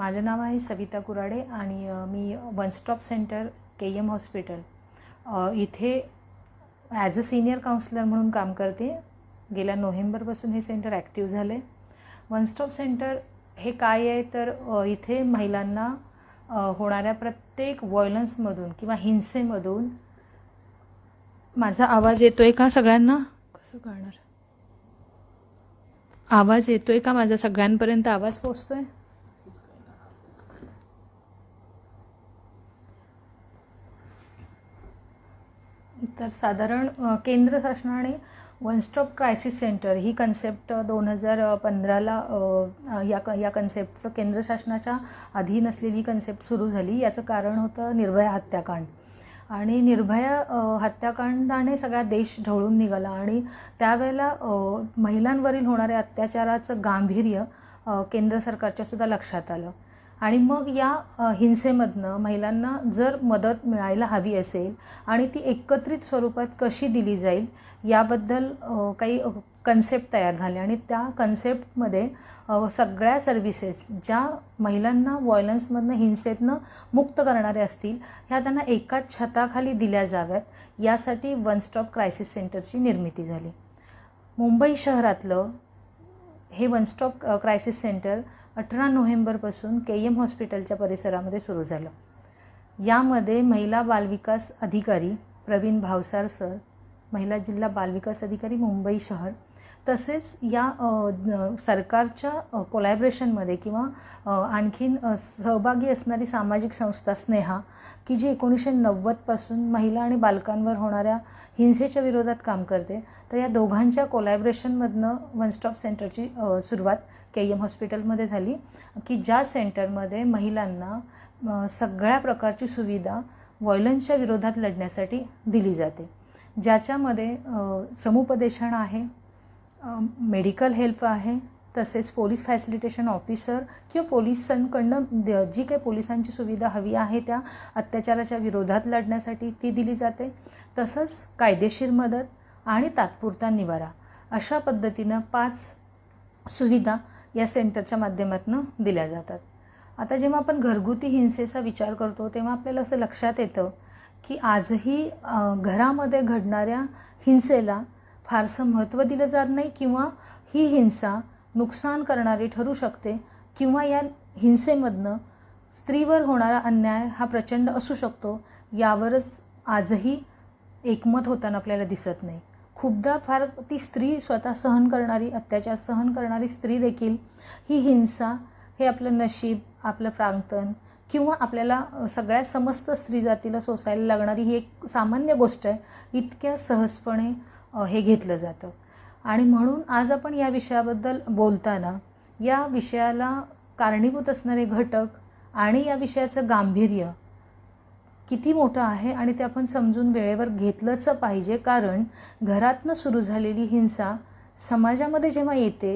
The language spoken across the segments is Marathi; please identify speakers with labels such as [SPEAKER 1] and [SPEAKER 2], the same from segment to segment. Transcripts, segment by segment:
[SPEAKER 1] माझं नाव आहे सविता कुराडे आणि मी one stop centre K M hospital इथे ॲज अ सिनियर काउन्सिलर म्हणून काम करते गेल्या नोव्हेंबरपासून हे सेंटर ॲक्टिव्ह झालं आहे वन स्टॉप सेंटर हे काय आहे तर इथे महिलांना होणाऱ्या प्रत्येक वॉयलन्समधून किंवा हिंसेमधून माझा आवाज येतो आहे का सगळ्यांना कसं कळणार आवाज येतो आहे का माझा सगळ्यांपर्यंत आवाज पोचतो आहे तर साधारण केंद्र शासनाने वन स्टॉप क्रायसिस सेंटर ही कन्सेप्ट दोन हजार पंधराला या क या कन्सेप्टचं केंद्र शासनाच्या अधीन असलेली कन्सेप्ट सुरू झाली याचं कारण होतं निर्भया हत्याकांड आणि निर्भया हत्याकांडाने सगळा देश ढवळून निघाला आणि त्यावेळेला महिलांवरील होणाऱ्या अत्याचाराचं गांभीर्य केंद्र सरकारच्यासुद्धा लक्षात आलं आणि मग या हिंसेमधनं महिलांना जर मदत मिळायला हवी असेल आणि ती एकत्रित स्वरूपात कशी दिली जाईल याबद्दल काही कन्सेप्ट तयार झाले आणि त्या कन्सेप्टमध्ये सगळ्या सर्व्हिसेस ज्या महिलांना व्हॉयलन्समधनं हिंसेतनं मुक्त करणाऱ्या असतील ह्या त्यांना एकाच छताखाली दिल्या जाव्यात यासाठी वन स्टॉप क्रायसिस सेंटरची निर्मिती झाली मुंबई शहरातलं हे वन स्टॉप क्रायसिस सेंटर अठरा नोव्हेंबरपासून के एम हॉस्पिटलच्या परिसरामध्ये सुरू झालं यामध्ये महिला बालविकास अधिकारी प्रवीण भावसार सर महिला जिल्हा बालविकास अधिकारी मुंबई शहर तसेच या सरकारच्या कोलॅबरेशनमध्ये किंवा आणखीन सहभागी असणारी सामाजिक संस्था स्नेहा की जी एकोणीसशे नव्वदपासून महिला आणि बालकांवर होणाऱ्या हिंसेच्या विरोधात काम करते तर या दोघांच्या कोलॅबरेशनमधनं वन स्टॉप सेंटरची सुरुवात के एम हॉस्पिटलमध्ये झाली की ज्या सेंटरमध्ये महिलांना सगळ्या प्रकारची सुविधा वॉयलन्सच्या विरोधात लढण्यासाठी दिली जाते ज्याच्यामध्ये समुपदेशन आहे मेडिकल हेल्प आहे तसेच पोलीस फॅसिलिटेशन ऑफिसर किंवा पोलिसांकडनं जी काही पोलिसांची सुविधा हवी आहे त्या अत्याचाराच्या विरोधात लढण्यासाठी ती दिली जाते तसंच कायदेशीर मदत आणि तात्पुरता निवारा अशा पद्धतीनं पाच सुविधा या सेंटरच्या माध्यमातून दिल्या जातात आता जेव्हा आपण घरगुती हिंसेचा विचार करतो तेव्हा आपल्याला असं लक्षात येतं की आजही घरामध्ये घडणाऱ्या हिंसेला फारसं महत्त्व दिलं जात नाही किंवा ही हिंसा नुकसान करणारी ठरू शकते किंवा या हिंसेमधनं स्त्रीवर होणारा अन्याय हा प्रचंड असू शकतो यावरच आजही एकमत होताना आपल्याला दिसत नाही खूपदा फार ती स्त्री स्वतः सहन करणारी अत्याचार सहन करणारी स्त्री देखील ही हिंसा हे आपलं नशीब आपलं प्रांगतन किंवा आपल्याला सगळ्या समस्त स्त्री जातीला सोसायला लागणारी ही एक सामान्य गोष्ट आहे इतक्या सहजपणे हे घेतलं जातं आणि म्हणून आज आपण या विषयाबद्दल बोलताना या विषयाला कारणीभूत असणारे घटक आणि या विषयाचं गांभीर्य किती मोठं आहे आणि ते आपण समजून वेळेवर घेतलंच पाहिजे कारण घरातनं सुरू झालेली हिंसा समाजामध्ये जेव्हा येते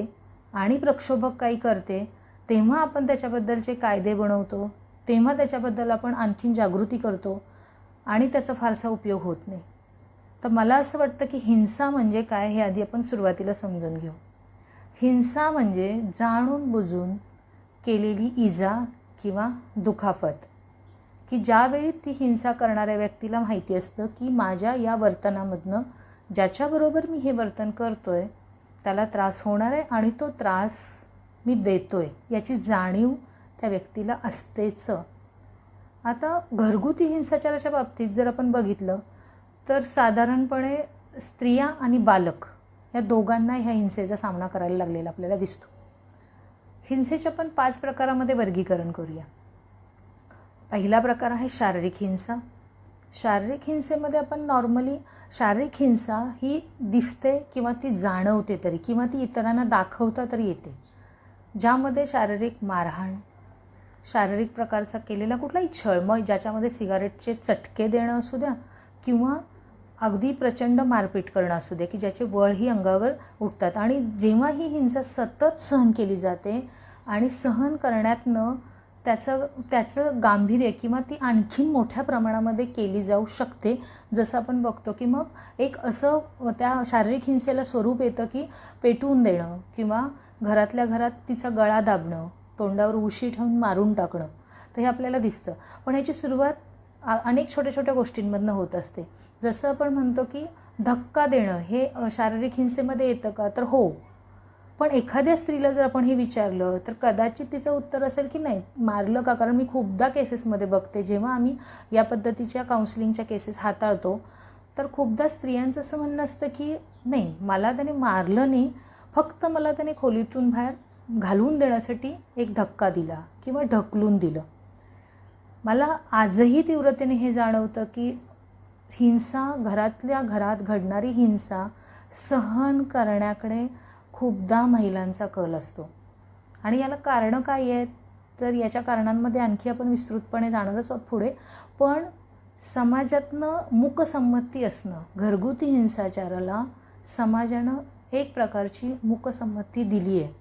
[SPEAKER 1] आणि प्रक्षोभक काही करते तेव्हा आपण त्याच्याबद्दलचे कायदे बनवतो तेव्हा त्याच्याबद्दल आपण आणखीन जागृती करतो आणि त्याचा फारसा उपयोग होत नाही तर मला असं वाटतं की हिंसा म्हणजे काय हे आधी आपण सुरुवातीला समजून घेऊ हिंसा म्हणजे जाणून बुजून केलेली इजा किंवा दुखापत की ज्यावेळी ती हिंसा करणाऱ्या व्यक्तीला माहिती असतं की माझ्या या वर्तनामधनं ज्याच्याबरोबर मी हे वर्तन करतो आहे त्याला त्रास होणार आहे आणि तो त्रास मी देतो आहे याची जाणीव त्या व्यक्तीला असतेच आता घरगुती हिंसाचाराच्या बाबतीत जर आपण बघितलं तर साधारणपणे स्त्रिया आणि बालक या दोघांना ह्या हिंसेचा सामना करायला लागलेला आपल्याला दिसतो हिंसेच्या पण पाच प्रकारामध्ये वर्गीकरण करूया पहिला प्रकार आहे शारीरिक हिंसा शारीरिक हिंसेमध्ये आपण नॉर्मली शारीरिक हिंसा ही दिसते किंवा ती जाणवते तरी किंवा ती इतरांना दाखवता तरी येते ज्यामध्ये शारीरिक मारहाण शारीरिक प्रकारचा केलेला कुठलाही मग ज्याच्यामध्ये सिगारेटचे चटके देणं असू द्या किंवा अगदी प्रचंड मारपीट करणं असू द्या की ज्याचे ही अंगावर उठतात आणि जेव्हा ही हिंसा सतत सहन केली जाते आणि सहन करण्यातनं त्याचं त्याचं गांभीर्य किंवा ती आणखीन मोठ्या प्रमाणामध्ये केली जाऊ शकते जसं आपण बघतो की मग एक असं त्या शारीरिक हिंसेला स्वरूप येतं की पेटवून देणं किंवा घरातल्या घरात तिचा गळा दाबणं तोंडावर उशी ठेवून मारून टाकणं तर हे आपल्याला दिसतं पण ह्याची सुरुवात अनेक छोट्या छोट्या गोष्टींमधनं होत असते जसं आपण म्हणतो की धक्का देणं हे शारीरिक हिंसेमध्ये येतं का तर हो पण एखाद्या स्त्रीला जर आपण हे विचारलं तर कदाचित तिचं उत्तर असेल की नाही मारलं का कारण मी खूपदा केसेसमध्ये बघते जेव्हा आम्ही या पद्धतीच्या काउन्सिलिंगच्या केसेस हाताळतो तर खूपदा स्त्रियांचं असं म्हणणं असतं की नाही मला त्याने मारलं नाही फक्त मला त्याने खोलीतून बाहेर घालून देण्यासाठी एक धक्का दिला किंवा ढकलून दिलं मला आजही तीव्रतेने हे जाणवतं की हिंसा घरातल्या घरात घडणारी हिंसा सहन करण्याकडे खूपदा महिलांचा कल असतो आणि याला कारणं काय आहेत तर याच्या कारणांमध्ये आणखी आपण विस्तृतपणे जाणारच आहोत पुढे पण समाजातनं मुकसंमती असणं घरगुती हिंसाचाराला समाजानं एक प्रकारची मुकसंमती दिली आहे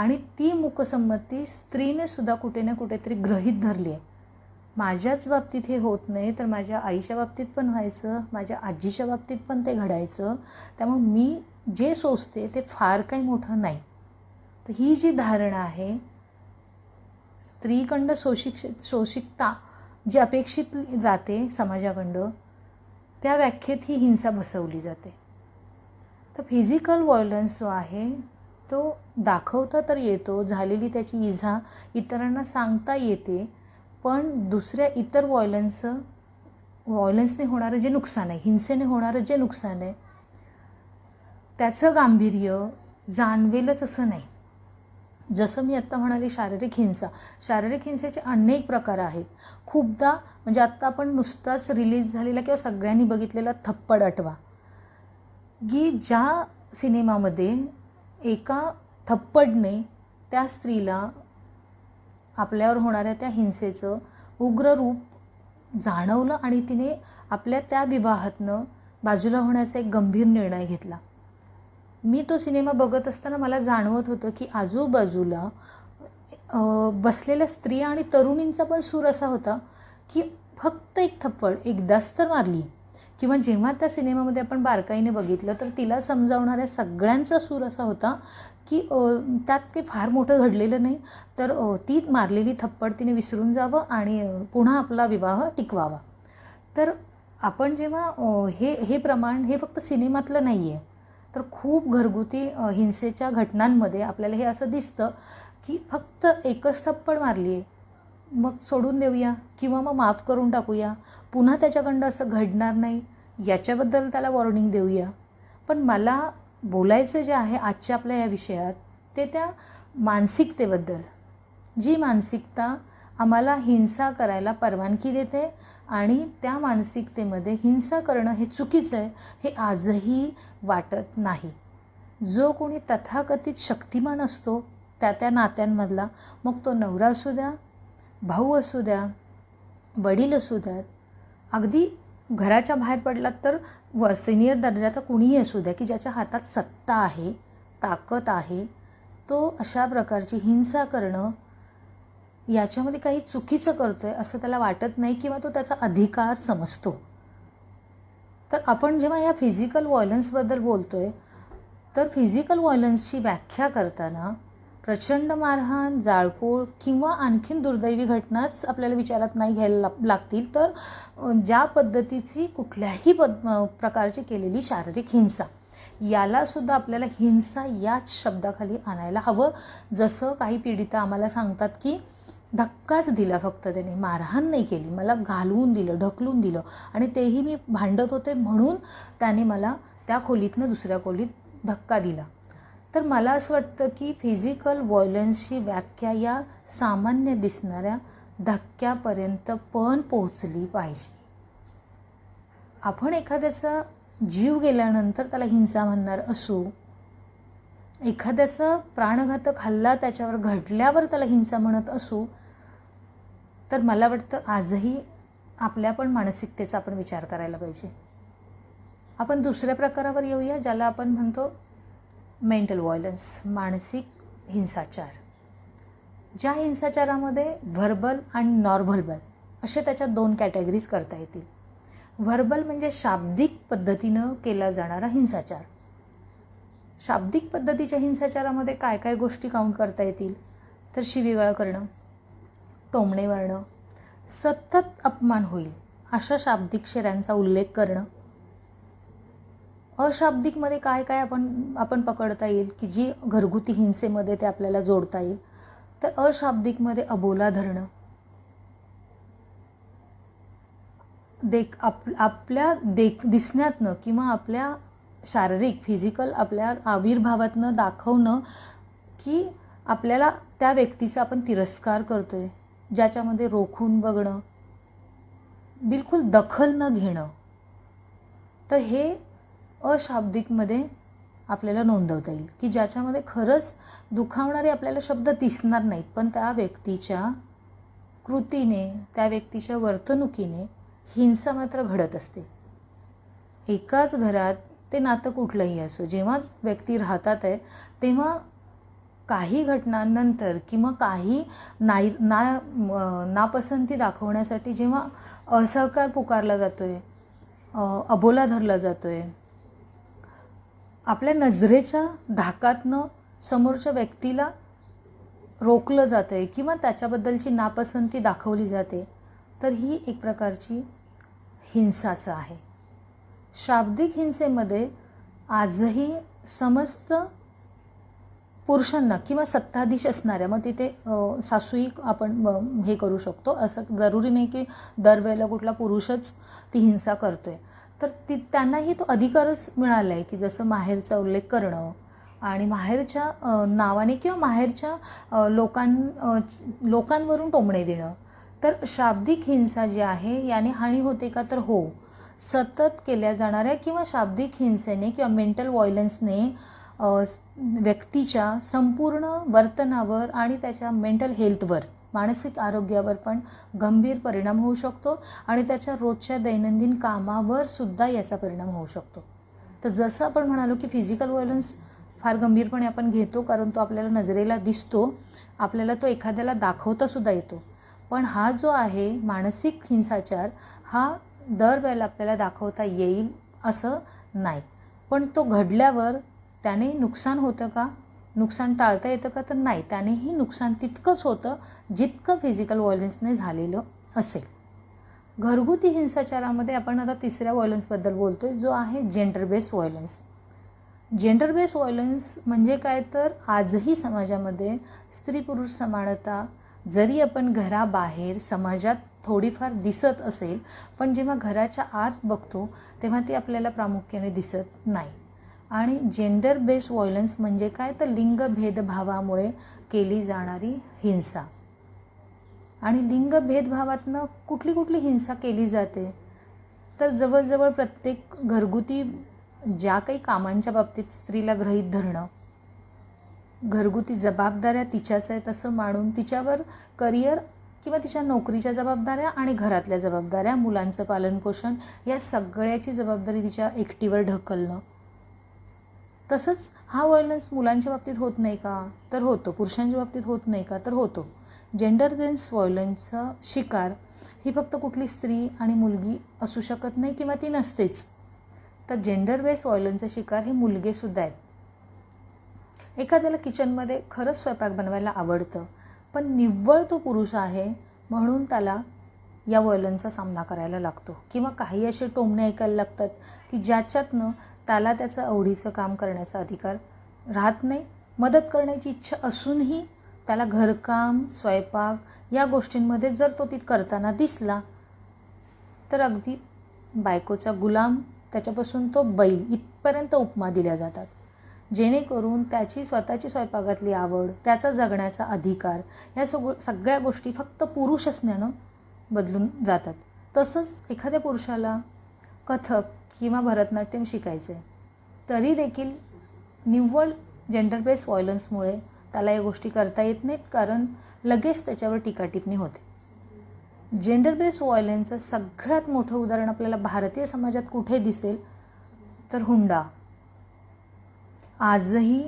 [SPEAKER 1] आणि ती मुकसंमती स्त्रीने सुद्धा कुठे ना कुठेतरी ग्रहीत धरली आहे माझ्याच बाबतीत हे होत नाही तर माझ्या आईच्या बाबतीत पण व्हायचं माझ्या आजीच्या बाबतीत पण ते घडायचं त्यामुळे मी जे सोचते ते फार काही मोठं नाही तर ही जी धारणा आहे स्त्रीकंड शोषिक शोषिकता जी अपेक्षित जाते समाजाकंड त्या व्याख्येत ही हिंसा बसवली जाते तर फिजिकल व्हायलन्स जो आहे तो दाखवता तर येतो झालेली त्याची इजा इतरांना सांगता येते पण दुसऱ्या इतर वॉयलन्स व्हायलन्सने होणारं जे नुकसान आहे हिंसेने होणारं जे नुकसान आहे त्याचं गांभीर्य जाणवेलच असं नाही जसं मी आत्ता म्हणाले शारीरिक हिंसा शारीरिक हिंसेचे अनेक प्रकार आहेत खूपदा म्हणजे आत्ता आपण नुसताच रिलीज झालेला किंवा सगळ्यांनी बघितलेला थप्पड आठवा की ज्या सिनेमामध्ये एका थप्पडने त्या स्त्रीला आपल्यावर होणाऱ्या त्या हिंसेचं उग्र रूप जाणवलं आणि तिने आपल्या त्या विवाहातनं बाजूला होण्याचा एक गंभीर निर्णय घेतला मी तो सिनेमा बघत असताना मला जाणवत होतं की आजूबाजूला बसलेल्या स्त्रिया आणि तरुणींचा पण सूर असा होता की फक्त एक थप्पड एकदाच तर मारली किंवा जेव्हा त्या सिनेमामध्ये आपण बारकाईने बघितलं तर तिला समजावणाऱ्या सगळ्यांचा सूर असा होता की त्यात काही फार मोठं घडलेलं नाही तर ती मारलेली थप्पड तिने विसरून जावं आणि पुन्हा आपला विवाह टिकवावा तर आपण जेव्हा हे हे प्रमाण हे फक्त सिनेमातलं नाही आहे तर खूप घरगुती हिंसेच्या घटनांमध्ये आपल्याला हे असं दिसतं की फक्त एकच थप्पड मारली आहे मग सोडून देऊया किंवा मग माफ करून टाकूया पुन्हा त्याच्याकडं असं घडणार नाही याच्याबद्दल त्याला वॉर्निंग देऊया पण मला बोलायचं जे आहे आजच्या आपल्या या विषयात ते त्या मानसिकतेबद्दल जी मानसिकता आम्हाला हिंसा करायला परवानगी देते आणि त्या मानसिकतेमध्ये हिंसा करणं हे चुकीचं आहे हे आजही वाटत नाही जो कोणी तथाकथित शक्तिमान असतो त्या त्या नात्यांमधला मग तो नवरा असू द्या भाऊ असू द्या वडील असू द्यात अगदी घराच्या बाहेर पडलात तर व सिनियर दर्जाचा कुणीही असू द्या की ज्याच्या हातात सत्ता आहे ताकद आहे तो अशा प्रकारची हिंसा करणं याच्यामध्ये काही चुकीचं करतो आहे असं त्याला वाटत नाही किंवा तो त्याचा अधिकार समजतो तर आपण जेव्हा या फिजिकल व्हायलन्सबद्दल बोलतो आहे तर फिजिकल व्हायलन्सची व्याख्या करताना प्रचंड मारहाण जाळपोळ किंवा आणखीन दुर्दैवी घटनाच आपल्याला विचारात नाही घ्यायला लागतील तर ज्या पद्धतीची कुठल्याही पद प्रकारची केलेली शारीरिक हिंसा यालासुद्धा आपल्याला हिंसा याच शब्दाखाली आणायला हवं जसं काही पीडिता आम्हाला सांगतात की धक्काच दिला फक्त त्याने मारहाण नाही केली मला घालवून दिलं ढकलून दिलं आणि तेही मी भांडत होते म्हणून त्याने मला त्या खोलीतनं दुसऱ्या खोलीत धक्का दिला तर मला असं वाटतं की फिजिकल व्हॉयलन्सची व्याख्या या सामान्य दिसणाऱ्या धक्क्यापर्यंत पण पोहोचली पाहिजे आपण एखाद्याचा जीव गेल्यानंतर त्याला हिंसा म्हणणार असू एखाद्याचं प्राणघातक हल्ला त्याच्यावर घडल्यावर त्याला हिंसा म्हणत असू तर मला वाटतं आजही आपल्या पण मानसिकतेचा आपण विचार करायला पाहिजे आपण दुसऱ्या प्रकारावर येऊया ज्याला आपण म्हणतो मेंटल व्हायलन्स मानसिक हिंसाचार ज्या हिंसाचारामध्ये व्हर्बल आणि नॉन असे त्याच्या दोन कॅटेगरीज करता येतील व्हर्बल म्हणजे शाब्दिक पद्धतीनं केला जाणारा हिंसाचार शाब्दिक पद्धतीच्या हिंसाचारामध्ये काय काय गोष्टी काउंट करता येतील तर शिवीगाळ करणं टोमणे मारणं सतत अपमान होईल अशा शाब्दिक शेऱ्यांचा उल्लेख करणं अशाब्दिकमध्ये काय काय आपण आपण पकडता येईल की जी घरगुती हिंसेमध्ये ते आपल्याला जोडता येईल तर अशाब्दिकमध्ये अबोला धरणं देख आप आपल्या देख दिसण्यातनं किंवा आपल्या शारीरिक फिजिकल आपल्या आविर्भावातनं दाखवणं की आपल्याला त्या व्यक्तीचा आपण तिरस्कार करतो आहे ज्याच्यामध्ये रोखून बघणं बिलकुल दखल न घेणं तर हे अशाब्दिकमध्ये आपल्याला नोंदवता येईल की ज्याच्यामध्ये खरंच दुखावणारे आपल्याला शब्द दिसणार नाहीत पण त्या व्यक्तीच्या कृतीने त्या व्यक्तीच्या वर्तणुकीने हिंसा मात्र घडत असते एकाच घरात ते नातं कुठलंही असो जेव्हा व्यक्ती राहतात आहे तेव्हा काही घटनांनंतर किंवा काही नाही ना नापसंती दाखवण्यासाठी जेव्हा असहकार पुकारला जातो आहे अबोला धरला जातो आहे आपल्या नजरेच्या धाकातनं समोरच्या व्यक्तीला रोखलं जातं आहे किंवा त्याच्याबद्दलची नापसंती दाखवली जाते तर ही एक प्रकारची हिंसाचं आहे शाब्दिक हिंसेमध्ये आजही समस्त पुरुषांना किंवा सत्ताधीश असणाऱ्या मग तिथे सासूही आपण हे करू शकतो असं जरुरी नाही की दरवेळेला कुठला पुरुषच ती हिंसा करतो आहे तर ती त्यांनाही तो अधिकारच मिळाला आहे की जसं माहेरचा उल्लेख करणं आणि माहेरच्या नावाने किंवा माहेरच्या लोकां लोकांवरून टोमणे देणं तर शाब्दिक हिंसा जी आहे याने हानी होते का तर हो सतत केल्या जाणाऱ्या किंवा शाब्दिक हिंसेने किंवा मेंटल व्हायलन्सने व्यक्तीच्या संपूर्ण वर्तनावर आणि त्याच्या मेंटल हेल्थवर मानसिक आरोग्यावर पण गंभीर परिणाम होऊ शकतो आणि त्याच्या रोजच्या दैनंदिन कामावर सुद्धा याचा परिणाम होऊ शकतो तर जसं आपण म्हणालो की फिजिकल व्हायलन्स फार गंभीरपणे आपण घेतो कारण तो आपल्याला नजरेला दिसतो आपल्याला तो एखाद्याला दाखवतासुद्धा येतो पण हा जो आहे मानसिक हिंसाचार हा दरवेळेला आपल्याला दाखवता येईल असं नाही पण तो घडल्यावर त्याने नुकसान होतं का नुकसान टाळता येतं का तर नाही त्यानेही नुकसान तितकंच होतं जितकं फिजिकल व्हायलन्सने झालेलं असेल घरगुती हिंसाचारामध्ये आपण आता तिसऱ्या व्हायलन्सबद्दल बोलतो आहे जो आहे gender based violence gender based violence म्हणजे काय तर आजही समाजामध्ये स्त्री पुरुष समानता जरी आपण घराबाहेर समाजात थोडीफार दिसत असेल पण जेव्हा घराच्या आत बघतो तेव्हा ती आपल्याला प्रामुख्याने दिसत नाही आणि जेंडर बेस्ड व्हायलन्स म्हणजे काय तर लिंग भेदभावामुळे केली जाणारी हिंसा आणि लिंग कुठली कुठली हिंसा केली जाते तर जवळजवळ प्रत्येक घरगुती ज्या काही कामांच्या बाबतीत स्त्रीला ग्रहीत धरणं घरगुती जबाबदाऱ्या तिच्याच आहेत असं मानून तिच्यावर करिअर किंवा तिच्या नोकरीच्या जबाबदाऱ्या आणि घरातल्या जबाबदाऱ्या मुलांचं पालनपोषण या सगळ्याची जबाबदारी तिच्या एकटीवर ढकलणं तसंच हा व्हायलन्स मुलांच्या बाबतीत होत नाही का तर होतो पुरुषांच्या बाबतीत होत नाही का तर होतो जेंडर वेन्स व्हायलन्सचा शिकार ही फक्त कुठली स्त्री आणि मुलगी असू शकत नाही किंवा ती नसतेच तर जेंडर बेस व्हायलन्सचा शिकार हे मुलगेसुद्धा आहेत एखाद्याला किचनमध्ये खरंच स्वयंपाक बनवायला आवडतं पण निव्वळ तो पुरुष आहे म्हणून त्याला या वयलनचा सामना करायला लागतो किंवा काही असे टोमणे ऐकायला लागतात की ज्याच्यातनं त्याला त्याचं आवडीचं काम करण्याचा अधिकार राहत नाही मदत करण्याची इच्छा असूनही त्याला घरकाम स्वयंपाक या गोष्टींमध्ये जर तो ती करताना दिसला तर अगदी बायकोचा गुलाम त्याच्यापासून तो बैल इथपर्यंत उपमा दिल्या जातात जेणेकरून त्याची स्वतःची स्वयंपाकातली आवड त्याचा जगण्याचा अधिकार या सग सगळ्या गोष्टी फक्त पुरुष असण्यानं बदलून जातात तसंच एखाद्या पुरुषाला कथक किंवा भरतनाट्यम शिकायचं आहे तरी देखील निव्वळ जेंडर बेस्ड व्हायलन्समुळे त्याला या गोष्टी करता येत नाहीत कारण लगेच त्याच्यावर टीकाटिपणी होते जेंडर बेस्ड व्हायलन्सचं सगळ्यात मोठं उदाहरण आपल्याला भारतीय समाजात कुठे दिसेल तर हुंडा आजही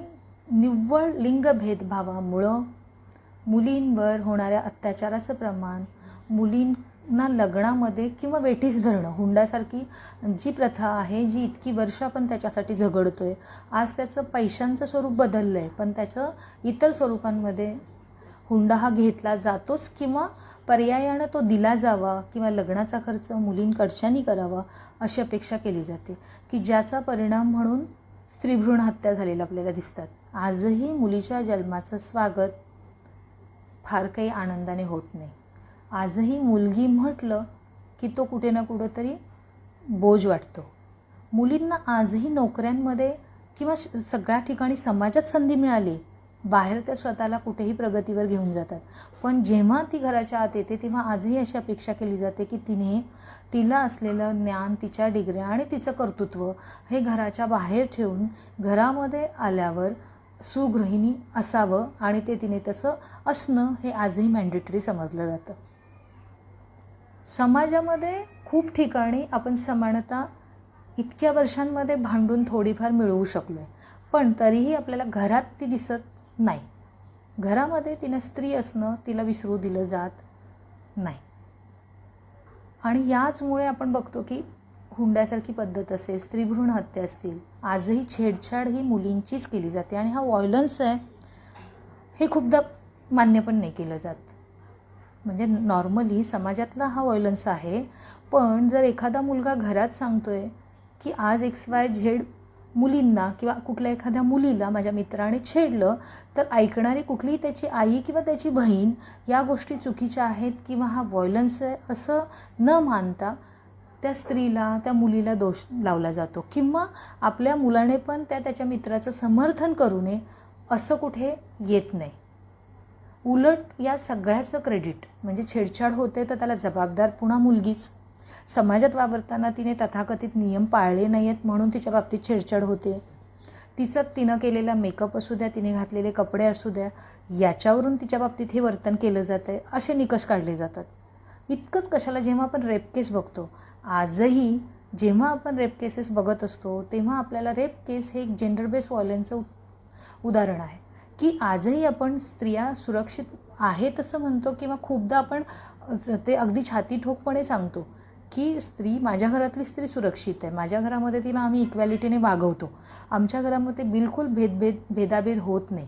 [SPEAKER 1] निव्वळ लिंगभेदभावामुळं मुलींवर होणाऱ्या अत्याचाराचं प्रमाण मुलींना लग्नामध्ये किंवा वेठीस धरणं हुंडासारखी जी प्रथा आहे जी इतकी वर्ष आपण त्याच्यासाठी झगडतो आहे आज त्याचं पैशांचं स्वरूप बदललं आहे पण त्याचं इतर स्वरूपांमध्ये हुंडा हा घेतला जातोच किंवा पर्यायानं तो दिला जावा किंवा लग्नाचा खर्च मुलींकडच्यानी करावा अशी अपेक्षा केली जाते की ज्याचा परिणाम म्हणून स्त्रीभ्रूण हत्या झालेल्या आपल्याला दिसतात आजही मुलीच्या जन्माचं स्वागत फार काही आनंदाने होत नाही आजही मुलगी म्हटलं की तो कुठे ना कुठंतरी बोज वाटतो मुलींना आजही नोकऱ्यांमध्ये किंवा सगळ्या ठिकाणी समाजात संधी मिळाली बाहेर त्या स्वतःला कुठेही प्रगतीवर घेऊन जातात पण जेव्हा ती घराच्या आत येते तेव्हा आजही अशी अपेक्षा केली जाते की तिने तिला असलेलं ज्ञान तिच्या डिग्र्या आणि तिचं कर्तृत्व हे घराच्या बाहेर ठेवून घरामध्ये आल्यावर सुगृहिणी असावं आणि ते तिने तसं असणं हे आजही मॅन्डेटरी समजलं जातं समाजामध्ये खूप ठिकाणी आपण समानता इतक्या वर्षांमध्ये भांडून थोडीफार मिळवू शकलो आहे पण तरीही आपल्याला घरात ती दिसत नाही घरामध्ये तिनं स्त्री असणं तिला विसरू दिलं जात नाही आणि याचमुळे आपण बघतो की हुंड्यासारखी पद्धत असेल स्त्रीभ्रूण हत्या असतील आजही छेडछाड ही मुलींचीच केली जाते आणि हा व्हायलन्स आहे हे खूपदा मान्य पण नाही केलं जात म्हणजे नॉर्मली समाजातला हा व्हायलन्स आहे पण जर एखादा मुलगा घरात सांगतो आहे की आज एक्स वाय झेड मुलींना किंवा कुठल्या एखाद्या मुलीला माझ्या मित्राने छेडलं तर ऐकणारी कुठलीही त्याची आई किंवा त्याची बहीण या गोष्टी चुकीच्या आहेत किंवा हा व्हॉयलन्स आहे असं न मानता त्या स्त्रीला त्या मुलीला दोष लावला जातो किंवा आपल्या मुलाने पण त्या त्याच्या मित्राचं समर्थन करू नये असं कुठे येत नाही उलट या सगळ्याचं क्रेडिट म्हणजे छेडछाड होते तर त्याला जबाबदार पुन्हा मुलगीच समाजात वावरताना तिने तथाकथित नियम पाळले नाही आहेत म्हणून तिच्या बाबतीत छेडछाड होते तिचं तिनं केलेला मेकअप असू द्या तिने घातलेले कपडे असू द्या याच्यावरून तिच्या बाबतीत हे वर्तन केलं जात आहे असे निकष काढले जातात इतकंच कशाला जेव्हा आपण रेप केस बघतो आजही जेव्हा आपण रेप केसेस बघत असतो तेव्हा आपल्याला रेप केस हे एक जेंडर बेस्ड वॉलेन्सचं उदाहरण आहे की आजही आपण स्त्रिया सुरक्षित आहेत असं म्हणतो किंवा खूपदा आपण ते अगदी छाती ठोकपणे सांगतो की स्त्री माझ्या घरातली स्त्री सुरक्षित आहे माझ्या घरामध्ये तिला आम्ही इक्वॅलिटीने वागवतो आमच्या घरामध्ये बिलकुल भेदभेद भेदाभेद होत नाही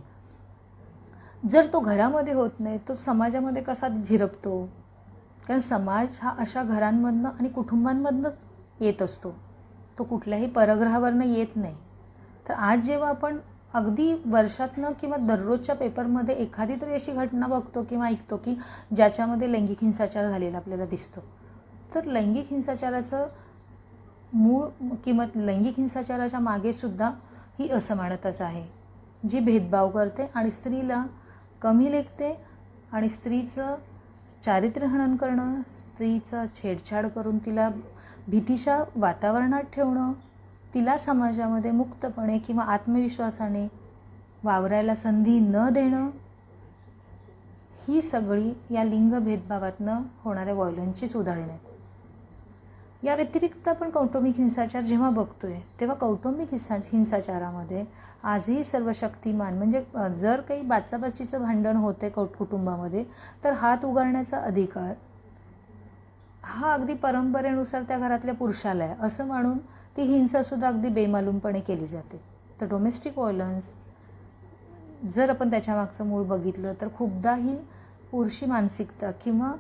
[SPEAKER 1] जर तो घरामध्ये होत नाही तो समाजामध्ये कसा झिरपतो कारण समाज हा अशा घरांमधनं आणि कुटुंबांमधनंच येत असतो तो कुठल्याही परग्रहावरनं येत नाही तर आज जेव्हा आपण अगदी वर्षातनं किंवा दररोजच्या पेपरमध्ये एखादी तरी अशी घटना बघतो किंवा ऐकतो की ज्याच्यामध्ये लैंगिक हिंसाचार झालेला आपल्याला दिसतो तर लैंगिक हिंसाचाराचं मूळ किंमत लैंगिक हिंसाचाराच्या मागेसुद्धा ही असमानताच आहे जी भेदभाव करते आणि स्त्रीला कमी लेखते आणि स्त्रीचं चारित्र्यहनन करणं स्त्रीचं छेडछाड करून तिला भीतीच्या वातावरणात ठेवणं तिला समाजामध्ये मुक्तपणे किंवा आत्मविश्वासाने वावरायला संधी न देणं ही सगळी या लिंग भेदभावातनं होणाऱ्या वॉयलन्सचीच उदाहरणं आहेत या व्यतिरिक्त आपण कौटुंबिक हिंसाचार जेव्हा बघतो आहे तेव्हा कौटुंबिक हिंसा हिंसाचारामध्ये आजही सर्व शक्तिमान म्हणजे जर काही बाचाबाचीचं भांडण होते कौ कुटुंबामध्ये तर हात उगारण्याचा अधिकार हा अगदी परंपरेनुसार त्या घरातल्या पुरुषाला आहे असं मानून ती हिंसासुद्धा अगदी बेमालूमपणे केली जाते तर डोमेस्टिक व्हायलन्स जर आपण त्याच्यामागचं मूळ बघितलं तर खूपदा ही पुरुषी मानसिकता किंवा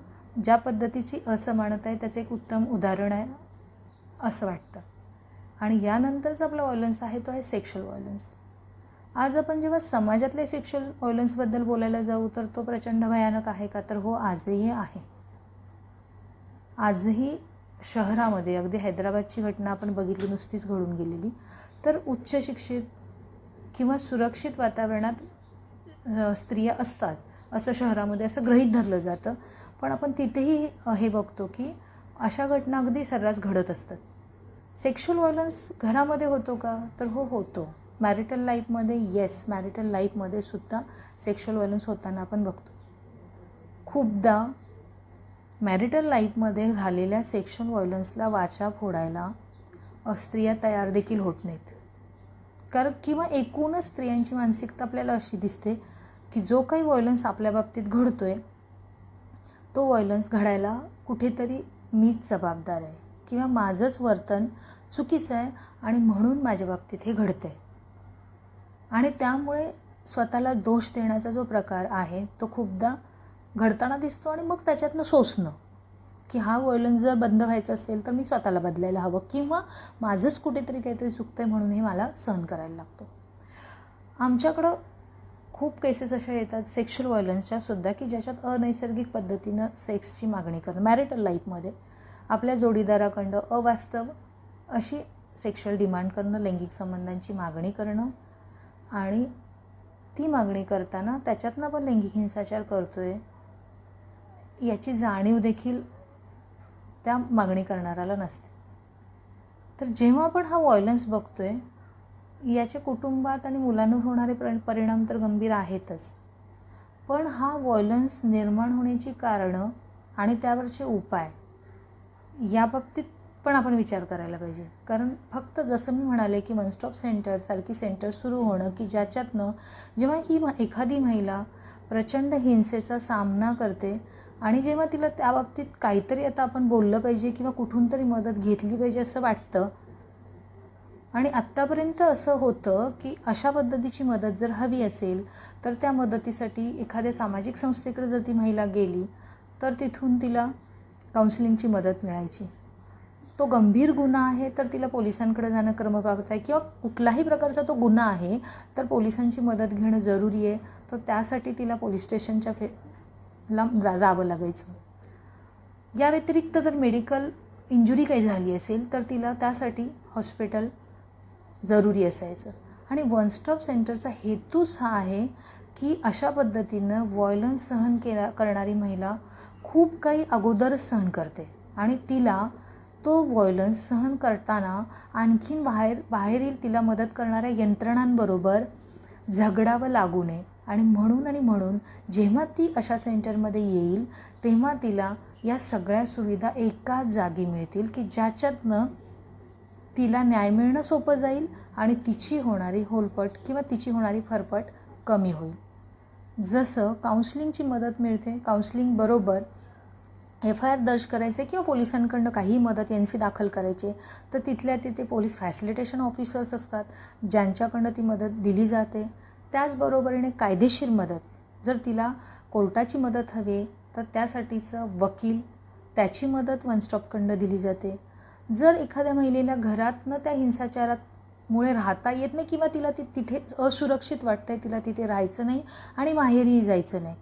[SPEAKER 1] ज्या पद्धतीची असमानता आहे त्याचं एक उत्तम उदाहरण आहे असं वाटतं आणि यानंतरचा आपला व्हायलन्स आहे तो आहे सेक्शुअल व्हायलन्स आज आपण जेव्हा समाजातल्या सेक्शुअल व्हायलन्सबद्दल बोलायला जाऊ तर तो प्रचंड भयानक आहे का तर हो आजही आहे आजही शहरामध्ये अगदी हैदराबादची घटना आपण बघितली नुसतीच घडून गेलेली तर उच्च शिक्षित किंवा सुरक्षित वातावरणात स्त्रिया असतात असं शहरामध्ये असं गृहीत धरलं जातं पण आपण तिथेही हे बघतो की अशा घटना अगदी सर्रास घडत असतात सेक्शुअल व्हायलन्स घरामध्ये होतो का तर हो होतो मॅरिटल लाईफमध्ये येस मॅरिटल लाईफमध्ये सुद्धा सेक्शुअल व्हायलन्स होताना आपण बघतो खूपदा मॅरिटल लाईफमध्ये झालेल्या सेक्शुअल व्हायलन्सला वाचा फोडायला स्त्रिया तयार देखील होत नाहीत कारण किंवा एकूणच स्त्रियांची मानसिकता आपल्याला अशी दिसते की जो काही व्हायलन्स आपल्या बाबतीत घडतो आहे तो व्हायलन्स घडायला कुठेतरी मीच जबाबदार आहे किंवा माझंच वर्तन चुकीचं आहे आणि म्हणून माझ्या बाबतीत हे घडतं आहे आणि त्यामुळे स्वतःला दोष देण्याचा जो प्रकार आहे तो खूपदा घडताना दिसतो आणि मग त्याच्यातनं सोसणं की हा व्हायलन्स जर बंद व्हायचं असेल तर मी स्वतःला बदलायला हवं किंवा माझंच कुठेतरी काहीतरी चुकतं आहे म्हणून हे मला सहन करायला लागतो आमच्याकडं खूप केसेस अशा येतात सेक्शुअल व्हायलन्सच्या सुद्धा की ज्याच्यात अनैसर्गिक पद्धतीनं सेक्सची मागणी करणं मॅरिटल लाईफमध्ये आपल्या जोडीदाराकडं अवास्तव अशी सेक्शुअल डिमांड करणं लैंगिक संबंधांची मागणी करणं आणि ती मागणी करताना त्याच्यातनं आपण लैंगिक हिंसाचार करतो आहे याची जाणीव देखील त्या मागणी करणाऱ्याला नसते तर जेव्हा आपण हा व्हायलन्स बघतो आहे याचे कुटुंबात आणि मुलांवर होणारे प्र परिणाम तर गंभीर आहेतच पण हा वॉयलन्स निर्माण होण्याची कारणं आणि त्यावरचे उपाय याबाबतीत पण आपण विचार करायला पाहिजे कारण फक्त जसं मी म्हणाले की वनस्टॉप सेंटर सारखी सेंटर सुरू होणं की ज्याच्यातनं जेव्हा ही एखादी महिला प्रचंड हिंसेचा सामना करते आणि जेव्हा तिला त्याबाबतीत काहीतरी आता आपण बोललं पाहिजे किंवा कुठून तरी मदत घेतली पाहिजे असं वाटतं आणि आत्तापर्यंत असं होतं की अशा पद्धतीची मदत जर हवी असेल तर त्या मदतीसाठी एखाद्या सामाजिक संस्थेकडे जर ती महिला गेली तर तिथून तिला काउन्सिलिंगची मदत मिळायची तो गंभीर गुन्हा आहे तर तिला पोलिसांकडे जाणं क्रमप्राप्त आहे किंवा कुठलाही प्रकारचा तो गुन्हा आहे तर पोलिसांची मदत घेणं जरुरी आहे तर त्यासाठी तिला पोलीस स्टेशनच्या फे ला जा जावं लागायचं या व्यतिरिक्त जर मेडिकल इंजुरी काही झाली असेल तर तिला त्यासाठी हॉस्पिटल जरुरी असायचं आणि वन स्टॉप सेंटरचा हेतूच हा आहे की अशा पद्धतीनं व्हॉयलन्स सहन केला करणारी महिला खूप काही अगोदर सहन करते आणि तिला तो व्हॉयलन्स सहन करताना आणखीन बाहेर बाहेरील तिला मदत करणाऱ्या यंत्रणांबरोबर झगडावं लागू नये आणि म्हणून आणि म्हणून जेव्हा ती अशा सेंटरमध्ये येईल तेव्हा तिला या सगळ्या सुविधा एकाच जागी मिळतील की ज्याच्यातनं तिला न्याय मिळणं सोपं जाईल आणि तिची होणारी होलपट किंवा तिची होणारी फरफट कमी होईल जसं काउन्सलिंगची मदत मिळते काउन्सलिंगबरोबर एफ आय आर दर्ज करायचे किंवा पोलिसांकडनं काही मदत यांची दाखल करायचे तर तिथल्या तिथे पोलीस फॅसिलिटेशन ऑफिसर्स असतात ज्यांच्याकडनं ती मदत दिली जाते त्याचबरोबरीने कायदेशीर मदत जर तिला कोर्टाची मदत हवी तर त्यासाठीचं वकील त्याची मदत वन स्टॉपकडनं दिली जाते जर एखाद्या महिलेला घरातनं त्या हिंसाचारामुळे राहता येत नाही किंवा तिला ती तिथे असुरक्षित वाटतंय तिला तिथे राहायचं नाही आणि माहेरीही जायचं नाही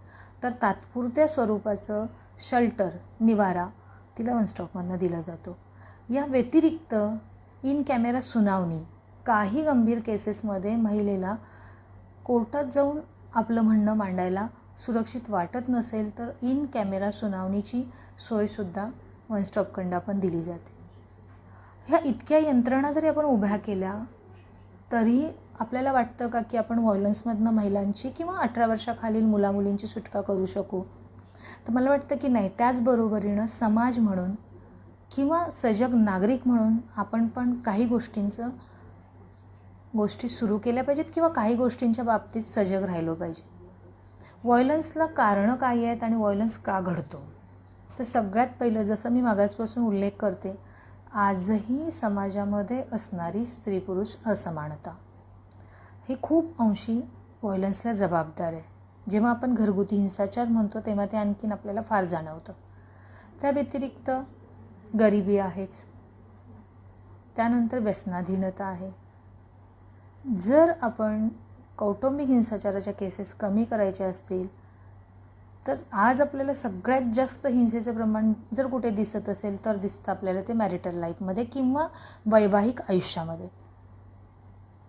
[SPEAKER 1] तर तात्पुरत्या स्वरूपाचं शल्टर निवारा तिला वनस्टॉपमधनं दिला जातो या व्यतिरिक्त इन कॅमेरा सुनावणी काही गंभीर केसेसमध्ये महिलेला कोर्टात जाऊन आपलं म्हणणं मांडायला सुरक्षित वाटत नसेल तर इन कॅमेरा सुनावणीची सोयसुद्धा वनस्टॉप कंडापण दिली जाते ह्या इतक्या यंत्रणा जरी आपण उभ्या केल्या तरी आपल्याला वाटतं का की आपण व्हॉयलन्समधनं महिलांची किंवा अठरा वर्षाखालील मुलामुलींची सुटका करू शकू तर मला वाटतं की नाही त्याचबरोबरीनं समाज म्हणून किंवा सजग नागरिक म्हणून आपण पण काही गोष्टींचं गोष्टी सुरू केल्या पाहिजेत किंवा काही गोष्टींच्या बाबतीत सजग राहिलो पाहिजे व्हॉयलन्सला कारणं काय आहेत आणि व्हॉयलन्स का घडतो तर सगळ्यात पहिलं जसं मी मागासपासून उल्लेख करते आजही समाजामध्ये असणारी स्त्री पुरुष असमानता हे खूप अंशी व्हायलन्सला जबाबदार आहे जेव्हा आपण घरगुती हिंसाचार म्हणतो तेव्हा ते आणखीन आपल्याला फार जाणवतं त्या व्यतिरिक्त गरिबी आहेच त्यानंतर व्यसनाधीनता आहे जर आपण कौटुंबिक हिंसाचाराच्या केसेस कमी करायच्या असतील तर आज आपल्याला सगळ्यात जास्त हिंसेचं प्रमाण जर कुठे दिसत असेल तर दिसतं आपल्याला ते मॅरिटल लाईफमध्ये किंवा वैवाहिक आयुष्यामध्ये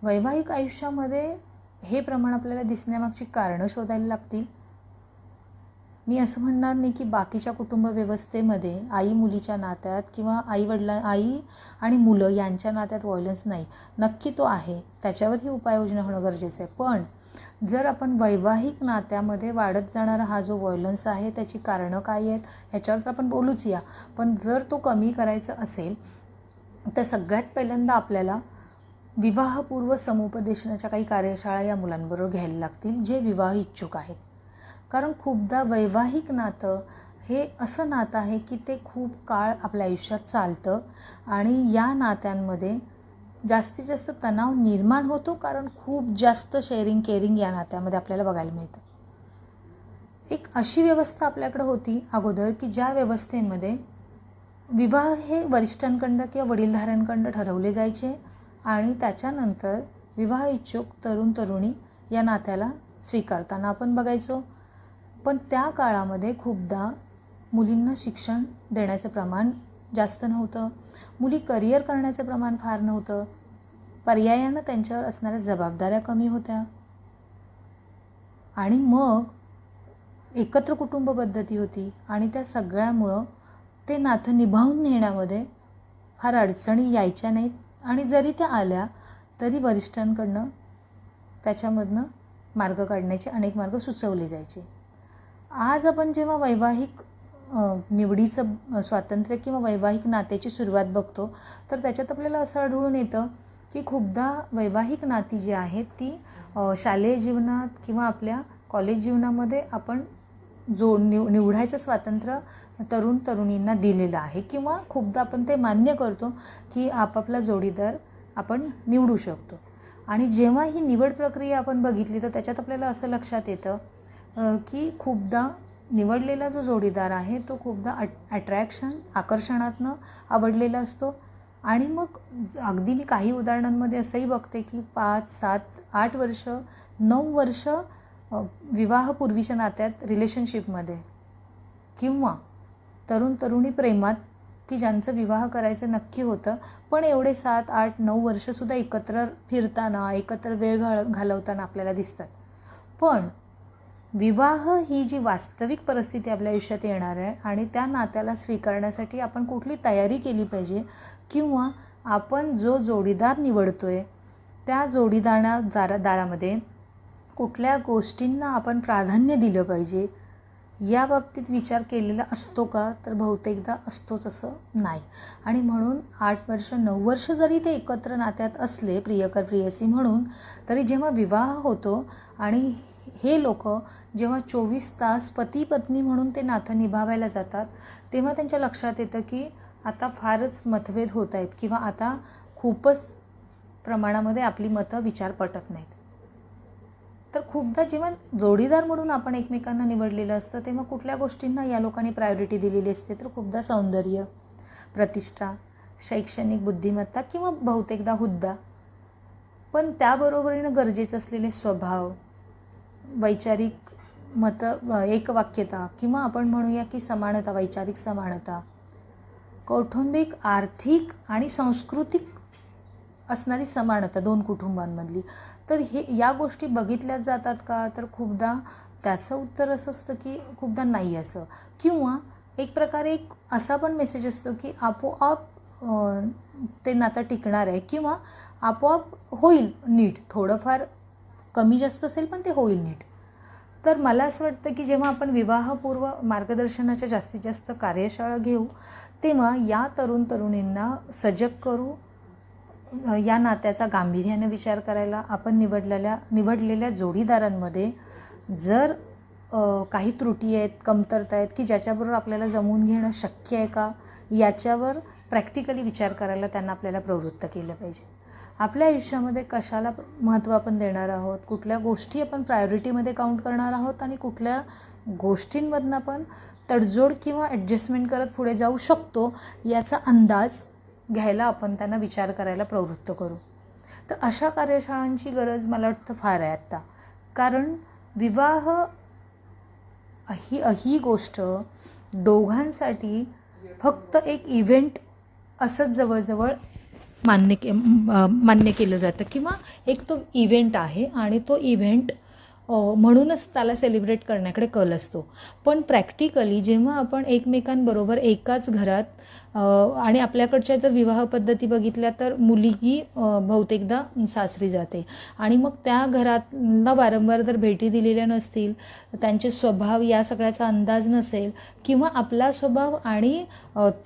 [SPEAKER 1] वैवाहिक आयुष्यामध्ये हे प्रमाण आपल्याला दिसण्यामागची कारणं शोधायला लागतील मी असं म्हणणार नाही की बाकीच्या कुटुंब व्यवस्थेमध्ये आई मुलीच्या नात्यात किंवा आई वडिला आई आणि मुलं यांच्या नात्यात व्हायलन्स नाही नक्की तो आहे त्याच्यावरही उपाययोजना होणं गरजेचं आहे पण जर आपण वैवाहिक नात्यामध्ये वाढत जाणारा हा जो वॉयलन्स आहे त्याची कारणं काय आहेत ह्याच्यावर तर आपण बोलूच या पण जर तो कमी करायचा असेल तर सगळ्यात पहिल्यांदा आपल्याला विवाहपूर्व समुपदेशनाच्या काही कार्यशाळा या मुलांबरोबर घ्यायला लागतील जे विवाह इच्छुक आहेत कारण खूपदा वैवाहिक नातं हे असं नातं आहे की ते खूप काळ आपल्या आयुष्यात चालतं आणि या नात्यांमध्ये जास्तीत जास्त तणाव निर्माण होतो कारण खूप जास्त शेअरिंग केअरिंग या नात्यामध्ये आपल्याला बघायला मिळतं एक अशी व्यवस्था आपल्याकडे होती अगोदर की ज्या व्यवस्थेमध्ये विवाह हे वरिष्ठांकडं किंवा वडीलधाऱ्यांकडं ठरवले जायचे आणि त्याच्यानंतर विवाह इच्छुक तरुण तरुणी या नात्याला स्वीकारताना आपण बघायचो पण त्या काळामध्ये खूपदा मुलींना शिक्षण देण्याचं प्रमाण जास्त नव्हतं मुली करिअर करण्याचं प्रमाण फार नव्हतं पर्यायानं त्यांच्यावर असणाऱ्या जबाबदाऱ्या कमी होत्या आणि मग एकत्र कुटुंब पद्धती होती आणि त्या सगळ्यामुळं ते नातं निभावून नेण्यामध्ये फार अडचणी यायच्या नाहीत आणि जरी त्या आल्या तरी वरिष्ठांकडनं त्याच्यामधनं मार्ग काढण्याचे अनेक मार्ग सुचवले जायचे आज आपण जेव्हा वैवाहिक निवडीचं स्वातंत्र्य किंवा वैवाहिक नात्याची सुरुवात बघतो तर त्याच्यात आपल्याला असं आढळून येतं की खूपदा वैवाहिक नाती जी आहेत ती शालेय जीवनात किंवा आपल्या कॉलेज जीवनामध्ये आपण जो निव निवडायचं स्वातंत्र्य तरुण तरुणींना दिलेलं आहे किंवा खूपदा आपण ते मान्य करतो की आपापला जोडीदार आपण निवडू शकतो आणि जेव्हा ही निवड प्रक्रिया आपण बघितली तर त्याच्यात आपल्याला असं लक्षात येतं की खूपदा निवडलेला जो जोडीदार आहे तो खूपदा अट अट्रॅक्शन आकर्षणातनं आवडलेला असतो आणि मग अगदी मी काही उदाहरणांमध्ये असंही बघते की पाच सात आठ वर्ष नऊ वर्ष विवाहपूर्वीच्या नात्यात रिलेशनशिपमध्ये किंवा तरुण तरुणी प्रेमात की ज्यांचं विवाह करायचं नक्की होतं पण एवढे सात आठ नऊ वर्षसुद्धा एकत्र फिरताना एकत्र वेळ घाल घालवताना आपल्याला दिसतात पण विवाह ही जी वास्तविक परिस्थिती आपल्या आयुष्यात येणार आहे आणि त्या नात्याला स्वीकारण्यासाठी आपण कुठली तयारी केली पाहिजे किंवा आपण जो जोडीदार निवडतो आहे त्या जोडीदारा दारा दारामध्ये कुठल्या गोष्टींना आपण प्राधान्य दिलं पाहिजे या बाबतीत विचार केलेला असतो का तर बहुतेकदा असतोच असं नाही आणि म्हणून आठ वर्ष नऊ वर्ष जरी ते एकत्र नात्यात असले प्रियकर प्रियसी म्हणून तरी जेव्हा विवाह होतो आणि हे लोक जेव्हा चोवीस तास पती पत्नी म्हणून ते नातं निभावायला जातात तेव्हा त्यांच्या लक्षात येतं की आता फारच मतभेद होत आहेत किंवा आता खूपच प्रमाणामध्ये आपली मतं विचार पटत नाहीत तर खूपदा जेव्हा जोडीदार म्हणून आपण एकमेकांना निवडलेलं असतं तेव्हा कुठल्या गोष्टींना या लोकांनी प्रायोरिटी दिलेली असते तर खूपदा सौंदर्य प्रतिष्ठा शैक्षणिक बुद्धिमत्ता किंवा बहुतेकदा हुद्दा पण त्याबरोबरीनं गरजेचं असलेले स्वभाव वैचारिक मतं एकवाक्यता किंवा आपण म्हणूया की समानता वैचारिक समानता कौटुंबिक आर्थिक आणि सांस्कृतिक असणारी समानता दोन कुटुंबांमधली तर हे या गोष्टी बघितल्या जातात का तर खूपदा त्याचं उत्तर असं असतं की खूपदा नाही असं किंवा एक प्रकारे एक असा पण मेसेज असतो की आपोआप ते नातं टिकणार आहे किंवा आपोआप होईल नीट थोडंफार कमी जास्त असेल पण ते होईल नीट तर मला असं वाटतं की जेव्हा आपण विवाहपूर्व मार्गदर्शनाच्या जास्तीत जास्त कार्यशाळा घेऊ तेव्हा या तरुण तरुणींना सजग करू या नात्याचा गांभीर्याने विचार करायला आपण निवडलेल्या निवडलेल्या जोडीदारांमध्ये जर काही त्रुटी आहेत कमतरता आहेत की ज्याच्याबरोबर आपल्याला जमवून घेणं शक्य आहे का याच्यावर प्रॅक्टिकली विचार करायला त्यांना आपल्याला प्रवृत्त केलं पाहिजे आपल्या आयुष्यामध्ये कशाला महत्त्व आपण देणार आहोत कुठल्या गोष्टी आपण प्रायोरिटीमध्ये काउंट करणार आहोत आणि कुठल्या गोष्टींमधनं आपण तडजोड किंवा ॲडजस्टमेंट करत पुढे जाऊ शकतो याचा अंदाज घ्यायला आपण त्यांना विचार करायला प्रवृत्त करू तर अशा कार्यशाळांची गरज मला वाटतं फार आहे आत्ता कारण विवाह ही ही गोष्ट दोघांसाठी फक्त एक इव्हेंट असंच जवळजवळ मान्य के मान्य केलं जातं किंवा एक तो इव्हेंट आहे आणि तो इव्हेंट म्हणूनच त्याला सेलिब्रेट करण्याकडे कल असतो पण प्रॅक्टिकली जेव्हा आपण एकमेकांबरोबर एकाच घरात आणि आपल्याकडच्या जर विवाह पद्धती बघितल्या तर मुलगी बहुतेकदा सासरी जाते आणि मग त्या घरातला वारंवार जर भेटी दिलेल्या नसतील त्यांचे स्वभाव या सगळ्याचा अंदाज नसेल किंवा आपला स्वभाव आणि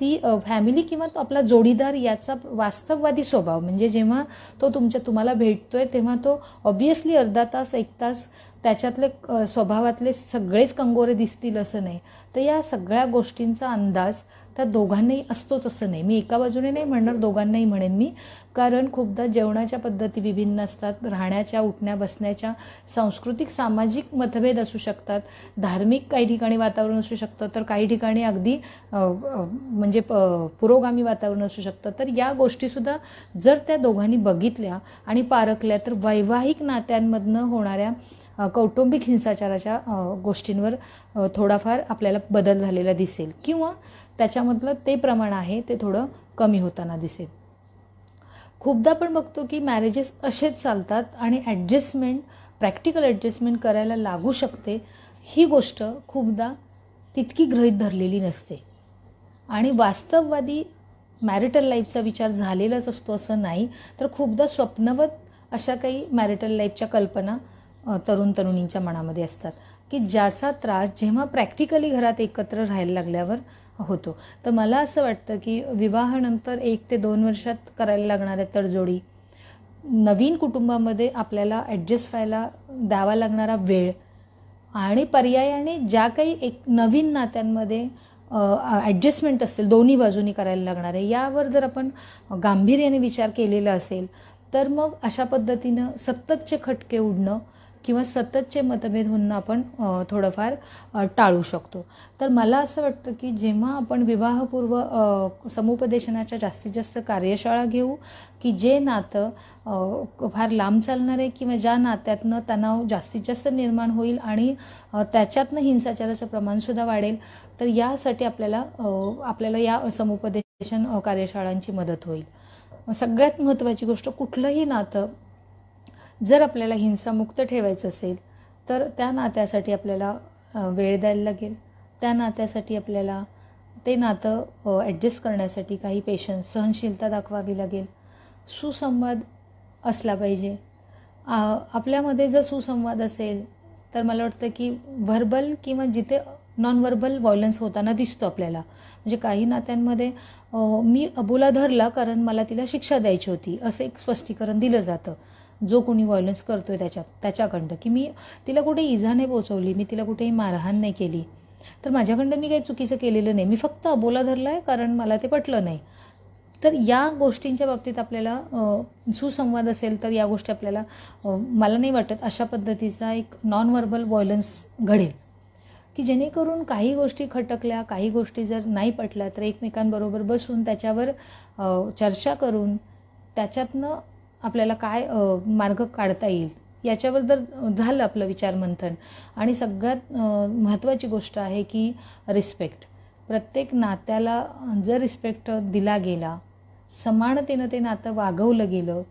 [SPEAKER 1] ती फॅमिली किंवा तो आपला जोडीदार याचा वास्तववादी स्वभाव म्हणजे जेव्हा तो तुमच्या तुम्हाला भेटतोय तेव्हा तो ऑब्वियसली अर्धा तास एक तास त्याच्यातले स्वभावातले सगळेच कंगोरे दिसतील असं नाही तर या सगळ्या गोष्टींचा अंदाज त्या दोघांनाही असतोच असं नाही मी एका बाजूने नाही म्हणणार दोघांनाही म्हणेन मी कारण खूपदा जेवणाच्या पद्धती विभिन्न असतात राहण्याच्या उठण्या बसण्याच्या सांस्कृतिक सामाजिक मतभेद असू शकतात धार्मिक काही ठिकाणी वातावरण असू शकतं तर काही ठिकाणी अगदी म्हणजे प पुरोगामी वातावरण असू शकतं तर या गोष्टीसुद्धा जर त्या दोघांनी बघितल्या आणि पारखल्या तर वैवाहिक नात्यांमधनं होणाऱ्या कौटुंबिक हिंसाचाराच्या गोष्टींवर थोडाफार आपल्याला बदल झालेला दिसेल किंवा त्याच्यामधलं ते प्रमाण आहे ते थोडं कमी होताना दिसेल खूपदा आपण बघतो की मॅरेजेस असेच चालतात आणि ॲडजस्टमेंट प्रॅक्टिकल ॲडजस्टमेंट करायला लागू शकते ही गोष्ट खूपदा तितकी गृहीत धरलेली नसते आणि वास्तववादी मॅरिटल लाईफचा विचार झालेलाच असतो असं नाही तर खूपदा स्वप्नवत अशा काही मॅरिटल लाईफच्या कल्पना तरुण तरुणींच्या मनामध्ये असतात की ज्याचा त्रास जेव्हा प्रॅक्टिकली घरात एकत्र राहायला लागल्यावर होतो तर मला असं वाटतं की विवाहानंतर एक ते दोन वर्षात करायला लागणाऱ्या तडजोडी नवीन कुटुंबामध्ये आपल्याला ॲडजस्ट व्हायला द्यावा लागणारा वेळ आणि पर्यायाने ज्या काही एक नवीन नात्यांमध्ये ॲडजस्टमेंट असतील दोन्ही बाजूनी करायला लागणारे यावर जर आपण गांभीर्याने विचार केलेला असेल तर मग अशा पद्धतीनं सततचे खटके उडणं किंवा सततचे मतभेद होऊन आपण थोडंफार टाळू शकतो तर मला असं वाटतं की जेव्हा आपण विवाहपूर्व समुपदेशनाच्या जास्तीत जास्त कार्यशाळा घेऊ की जे नातं फार लांब चालणार आहे किंवा ज्या नात्यातनं तणाव जास्तीत जास्त निर्माण होईल आणि त्याच्यातनं हिंसाचाराचं प्रमाणसुद्धा वाढेल तर यासाठी आपल्याला आपल्याला या समुपदेशन कार्यशाळांची मदत होईल सगळ्यात महत्त्वाची गोष्ट कुठलंही नातं जर आपल्याला हिंसामुक्त ठेवायचं असेल तर त्या नात्यासाठी आपल्याला वेळ द्यायला लागेल त्या नात्यासाठी आपल्याला ते नातं ॲडजस्ट करण्यासाठी काही पेशन्स सहनशीलता दाखवावी लागेल सुसंवाद असला पाहिजे आपल्यामध्ये जर सुसंवाद असेल तर मला वाटतं की व्हर्बल किंवा जिथे नॉन व्हर्बल व्हायलन्स होताना दिसतो आपल्याला म्हणजे काही नात्यांमध्ये मी अबोला धरला कारण मला तिला शिक्षा द्यायची होती असं एक स्पष्टीकरण दिलं जातं जो कोणी व्हायलन्स करतो आहे त्याच्यात त्याच्याकडं की मी तिला कुठे इजा नाही पोचवली मी तिला कुठेही मारहाण नाही केली तर माझ्याकडं मी काही चुकीचं केलेलं नाही मी फक्त अबोला धरला आहे कारण मला ते पटलं नाही तर या गोष्टींच्या बाबतीत आपल्याला सुसंवाद असेल तर या गोष्टी आपल्याला मला नाही वाटत अशा पद्धतीचा एक नॉन व्हर्बल व्हायलन्स घडेल की जेणेकरून काही गोष्टी खटकल्या काही गोष्टी जर नाही पटल्या तर एकमेकांबरोबर बसून त्याच्यावर चर्चा करून त्याच्यातनं आपल्याला काय मार्ग काढता येईल याच्यावर जर झालं आपलं विचारमंथन आणि सगळ्यात महत्त्वाची गोष्ट आहे की रिस्पेक्ट प्रत्येक नात्याला जर रिस्पेक्ट दिला गेला समानतेनं ते नातं वागवलं गेलं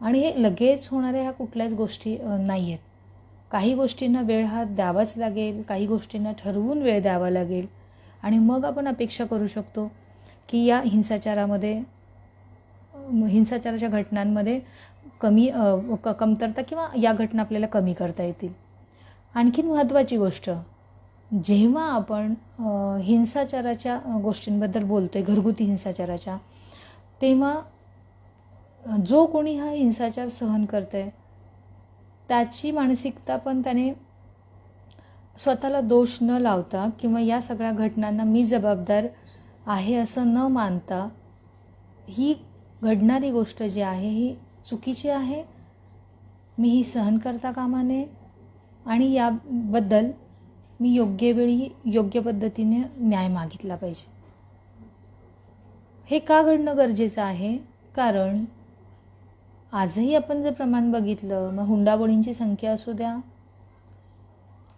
[SPEAKER 1] आणि हे लगेच होणाऱ्या ह्या कुठल्याच गोष्टी नाही आहेत काही गोष्टींना वेळ हा द्यावाच लागेल काही गोष्टींना ठरवून वेळ द्यावा लागेल आणि मग आपण अपेक्षा करू शकतो की या हिंसाचारामध्ये हिंसाचाराच्या घटनांमध्ये कमी क कमतरता किंवा या घटना आपल्याला कमी करता येतील आणखीन महत्त्वाची गोष्ट जेव्हा आपण हिंसाचाराच्या गोष्टींबद्दल बोलतो आहे घरगुती हिंसाचाराच्या तेव्हा जो कोणी हा हिंसाचार सहन करत आहे त्याची मानसिकता पण त्याने स्वतःला दोष न लावता किंवा या सगळ्या घटनांना मी जबाबदार आहे असं न मानता ही घडणारी गोष्ट जी आहे ही चुकीची आहे मी ही सहन करता कामा नये आणि याबद्दल मी योग्य वेळी योग्य पद्धतीने न्याय मागितला पाहिजे हे का घडणं गरजेचं आहे कारण आजही आपण जर प्रमाण बघितलं मग हुंडाबळींची संख्या असू द्या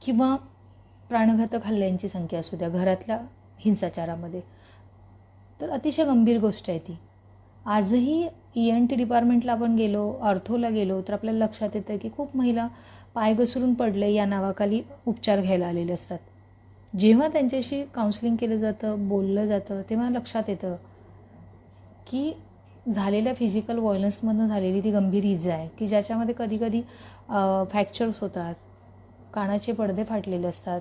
[SPEAKER 1] किंवा प्राणघातक हल्ल्यांची संख्या असू द्या घरातल्या हिंसाचारामध्ये तर अतिशय गंभीर गोष्ट आहे ती आजही ई एन टी डिपार्टमेंटला आपण गेलो ऑर्थोला गेलो तर आपल्याला लक्षात येतं की खूप महिला पाय घसरून पडले या नावाखाली उपचार घ्यायला आलेले असतात जेव्हा त्यांच्याशी काउन्सलिंग केलं जातं बोललं जातं तेव्हा लक्षात येतं की झालेल्या फिजिकल वॉयलन्समधून झालेली ती गंभीर इजा आहे की ज्याच्यामध्ये कधीकधी फ्रॅक्चर्स होतात कानाचे पडदे फाटलेले असतात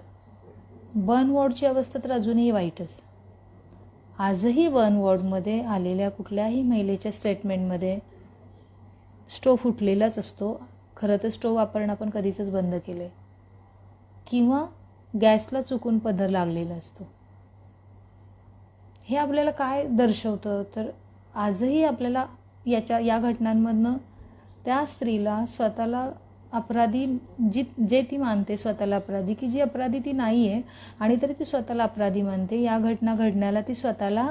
[SPEAKER 1] बर्न वॉर्डची अवस्था तर अजूनही वाईटच आजही वन वॉर्डमध्ये आलेल्या कुठल्याही महिलेच्या स्टेटमेंटमध्ये स्टोव फुटलेलाच असतो खरं तर स्टोव वापरणं आपण कधीच बंद केले किंवा गॅसला चुकून पदर लागलेला असतो हे आपल्याला काय दर्शवतं तर आजही आपल्याला याच्या या घटनांमधनं त्या स्त्रीला स्वतःला अपराधी जी जे ती मानते स्वतःला अपराधी की जी अपराधी ती नाही आहे आणि तरी ती स्वतःला अपराधी मानते या घटना घडण्याला ती स्वतःला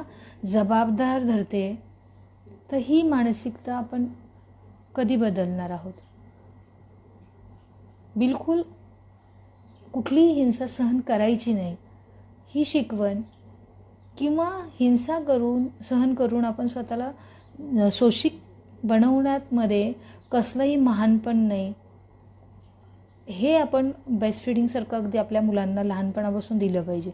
[SPEAKER 1] जबाबदार धरते तर ही मानसिकता आपण कधी बदलणार आहोत बिलकुल कुठलीही हिंसा सहन करायची नाही ही शिकवण किंवा हिंसा करून सहन करून आपण स्वतःला शोषिक बनवण्यामध्ये कसलंही महानपण नाही हे आपण बेस्ट फिडिंगसारखं अगदी आपल्या मुलांना लहानपणापासून दिलं पाहिजे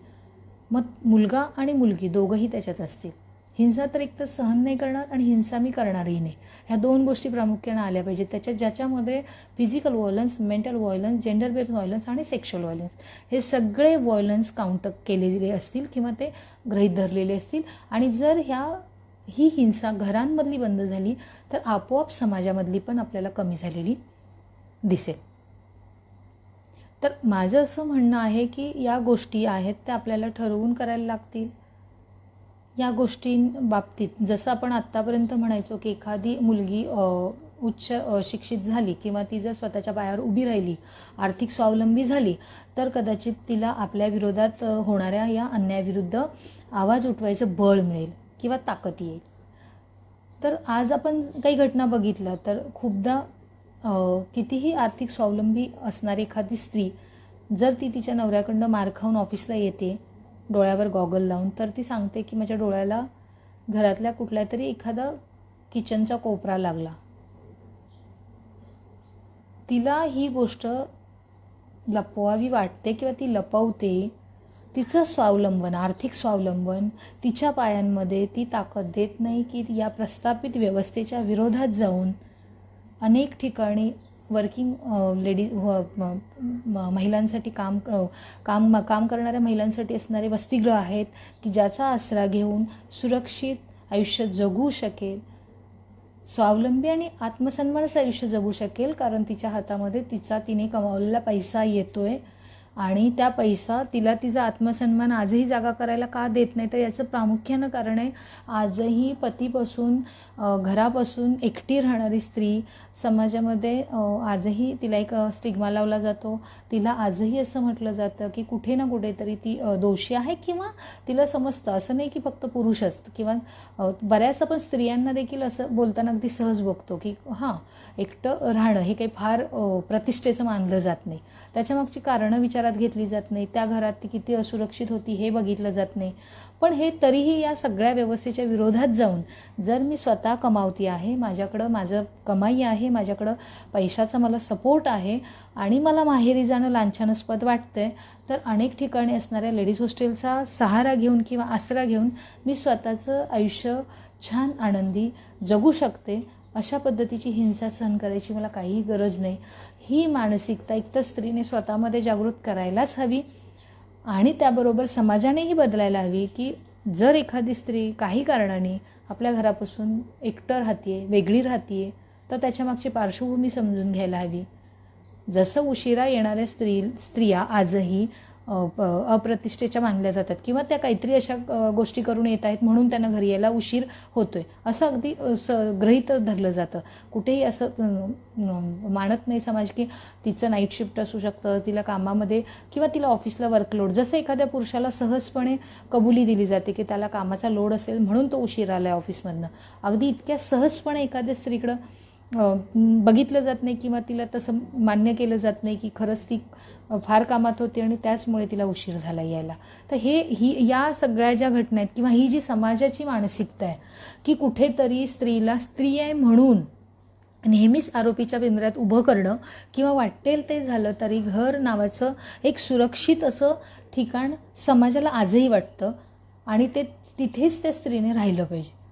[SPEAKER 1] मग मुलगा आणि मुलगी दोघंही त्याच्यात असतील हिंसा तर एक तर सहन नाही करणार आणि हिंसा मी करणारही नाही ह्या दोन गोष्टी प्रामुख्यानं आल्या पाहिजेत त्याच्या ज्याच्यामध्ये physical violence mental violence gender based violence आणि सेक्शुअल व्हायलन्स हे सगळे व्हायलन्स काउंट केलेले असतील किंवा ते गृहीत धरलेले असतील आणि जर ह्या ही हिंसा घरांमधली बंद झाली तर आपोआप समाजामधली पण आपल्याला कमी झालेली दिसेल तर माझं असं म्हणणं आहे की या गोष्टी आहेत त्या आपल्याला ठरवून करायला लागतील या गोष्टींबाबतीत जसं आपण आत्तापर्यंत म्हणायचो की एखादी मुलगी उच्च शिक्षित झाली किंवा ती जर स्वतःच्या पायावर उभी राहिली आर्थिक स्वावलंबी झाली तर कदाचित तिला आपल्या विरोधात होणाऱ्या या अन्यायाविरुद्ध आवाज उठवायचं बळ मिळेल किंवा ताकद येईल तर आज आपण काही घटना बघितल्या तर खूपदा कितीही आर्थिक स्वावलंबी असणारी एखादी स्त्री जर ती तिच्या नवऱ्याकडनं मार खाऊन ऑफिसला येते डोळ्यावर गॉगल लावून तर ती सांगते की माझ्या डोळ्याला घरातल्या कुठल्या तरी एखादा किचनचा कोपरा लागला तिला ही गोष्ट लपवावी वाटते किंवा ती लपवते तिचं स्वावलंबन आर्थिक स्वावलंबन तिच्या पायांमध्ये ती ताकद देत नाही की या प्रस्थापित व्यवस्थेच्या विरोधात जाऊन अनेक ठिकाणी वर्किंग लेडीज महिलांसाठी काम काम काम करणाऱ्या महिलांसाठी असणारे वसतिगृह आहेत की ज्याचा आसरा घेऊन सुरक्षित आयुष्य जगू शकेल स्वावलंबी आणि आत्मसन्मानाचं आयुष्य जगू शकेल कारण तिच्या हातामध्ये तिचा तिने कमावलेला पैसा येतो आहे आणि त्या पैसा तिला तिचा आत्मसन्मान आजही जागा करायला का देत नाही तर याचं प्रामुख्यानं कारण आहे आजही पतीपासून घरापासून एकटी राहणारी स्त्री समाजामध्ये आजही तिला एक स्टिग्मा लावला जातो तिला आजही असं म्हटलं जातं की कुठे ना कुठेतरी ती दोषी आहे किंवा तिला समजतं असं नाही की फक्त पुरुषच किंवा बऱ्याच आपण स्त्रियांना देखील असं बोलताना अगदी सहज बघतो की हां एकटं राहणं हे काही फार प्रतिष्ठेचं मानलं जात नाही त्याच्यामागची कारणं विचार विचारात घेतली जात नाही त्या घरात ती किती असुरक्षित होती हे बघितलं जात नाही पण हे तरीही या सगळ्या व्यवस्थेच्या विरोधात जाऊन जर मी स्वतः कमावती आहे माझ्याकडं माझं कमाई आहे माझ्याकडं पैशाचा मला सपोर्ट आहे आणि मला माहेरी जाणं लांछनास्पद वाटतं आहे तर अनेक ठिकाणी असणाऱ्या लेडीज हॉस्टेलचा सहारा घेऊन किंवा आसरा घेऊन मी स्वतःचं आयुष्य छान आनंदी जगू शकते अशा पद्धतीची हिंसा सहन करायची मला काहीही गरज नाही ही मानसिकता एकतर स्त्रीने स्वतःमध्ये जागृत करायलाच हवी आणि त्याबरोबर समाजानेही बदलायला हवी की जर एखादी स्त्री काही कारणाने आपल्या घरापासून एकटं राहते वेगळी राहते तर त्याच्यामागची पार्श्वभूमी समजून घ्यायला हवी जसं उशिरा येणाऱ्या स्त्री स्त्रिया आजही अप्रतिष्ठेच्या मानल्या जातात किंवा त्या काहीतरी अशा गोष्टी करून येत आहेत म्हणून त्यांना घरी यायला उशीर होतोय असं अगदी स ग्रहित धरलं जातं कुठेही असं मानत नाही समाज की तिचं नाईट शिफ्ट असू शकतं तिला कामामध्ये किंवा तिला ऑफिसला वर्कलोड जसं एखाद्या पुरुषाला सहजपणे कबुली दिली जाते की त्याला कामाचा लोड असेल म्हणून तो उशीर आला आहे ऑफिसमधनं अगदी इतक्या सहजपणे एखाद्या स्त्रीकडं बघितलं जात नाही किंवा तिला तसं मान्य केलं जात नाही की खरंच ती फार कामात होती आणि त्याचमुळे तिला उशीर झाला यायला तर हे ही या सगळ्या ज्या घटना आहेत किंवा ही जी समाजाची मानसिकता आहे की कुठेतरी स्त्रीला स्त्री आहे म्हणून नेहमीच आरोपीच्या पिंजऱ्यात उभं करणं किंवा वाटेल ते झालं तरी घर नावाचं एक सुरक्षित असं ठिकाण समाजाला आजही वाटतं आणि ते तिथेच त्या स्त्रीने राहिलं पाहिजे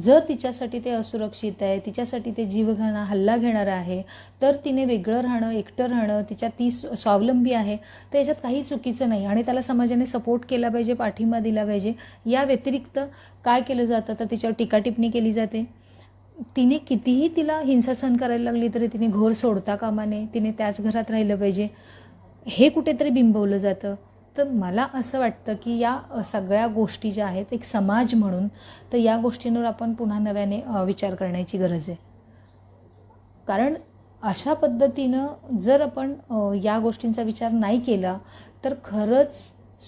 [SPEAKER 1] जर तिच्यासाठी ते असुरक्षित आहे तिच्यासाठी ते जीवघाणा हल्ला घेणार आहे तर तिने वेगळं राहणं एकटं राहणं तिच्या ती स्वावलंबी आहे तर याच्यात काही चुकीचं नाही आणि त्याला समाजाने सपोर्ट केला पाहिजे पाठिंबा दिला पाहिजे या व्यतिरिक्त काय केलं जातं तर तिच्यावर टीकाटिपणी केली जाते तिने कितीही तिला हिंसा सहन करायला लागली तरी तिने घोर सोडता कामाने तिने त्याच घरात राहिलं पाहिजे हे कुठेतरी बिंबवलं जातं तर मला असं वाटतं की या सगळ्या गोष्टी ज्या आहेत एक समाज म्हणून तर या गोष्टींवर आपण पुन्हा नव्याने विचार करण्याची गरज आहे कारण अशा पद्धतीनं जर आपण या गोष्टींचा विचार नाही केला तर खरंच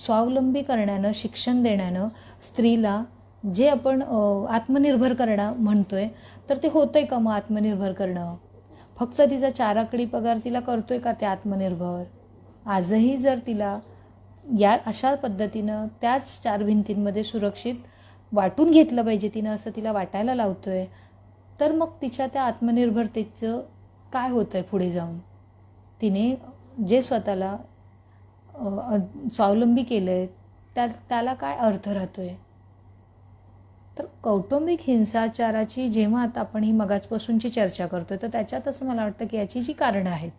[SPEAKER 1] स्वावलंबी करण्यानं शिक्षण देण्यानं स्त्रीला जे आपण आत्मनिर्भर करणं म्हणतो आहे तर ते होतं आहे का मग आत्मनिर्भर करणं फक्त तिचा चाराकडी पगार तिला करतो आहे का ते आत्मनिर्भर आजही जर तिला या अशा पद्धतीनं त्याच चार भिंतींमध्ये सुरक्षित वाटून घेतलं पाहिजे तिनं असं तिला वाटायला लावतो आहे तर मग तिच्या त्या आत्मनिर्भरतेचं काय होतं आहे पुढे जाऊन तिने जे स्वतःला स्वावलंबी केलं आहे त्या त्याला काय अर्थ राहतो आहे तर कौटुंबिक हिंसाचाराची जेव्हा आता आपण ही मगाचपासूनची चर्चा करतो तर त्याच्यात असं मला वाटतं की याची जी कारणं आहेत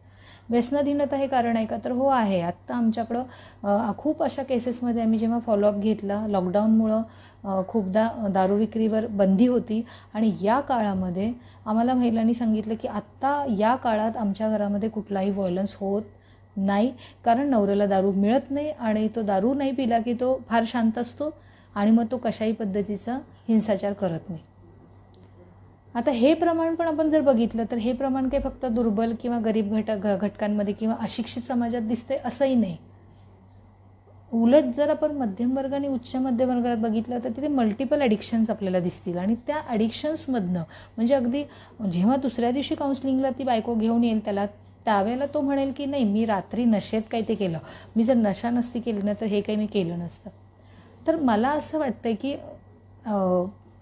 [SPEAKER 1] व्यसनाधीनता हे कारण आहे का तर हो आहे आत्ता आमच्याकडं खूप अशा केसेसमध्ये आम्ही जेव्हा फॉलोअप घेतला लॉकडाऊनमुळं खूपदा दारू विक्रीवर बंदी होती आणि या काळामध्ये आम्हाला महिलांनी सांगितलं की आत्ता या काळात आमच्या घरामध्ये कुठलाही व्हायलन्स होत नाही कारण नवऱ्याला दारू मिळत नाही आणि तो दारू नाही पिला की तो फार शांत असतो आणि मग तो कशाही पद्धतीचा हिंसाचार करत नाही आता हे प्रमाण पण आपण जर बघितलं तर हे प्रमाण काही फक्त दुर्बल किंवा गरीब घट घटकांमध्ये किंवा अशिक्षित समाजात दिसते असंही नाही उलट जर आपण मध्यमवर्ग आणि उच्च मध्यमवर्गात बघितलं तर तिथे मल्टिपल ॲडिक्शन्स आपल्याला दिसतील आणि त्या ॲडिक्शन्समधनं म्हणजे अगदी जेव्हा दुसऱ्या दिवशी काउन्सलिंगला ती बायको घेऊन येईल त्याला त्यावेळेला तो म्हणेल की नाही मी रात्री नशेत काही ते केलं मी जर नशा नसती केली ना तर हे काही मी केलं नसतं तर मला असं वाटतं की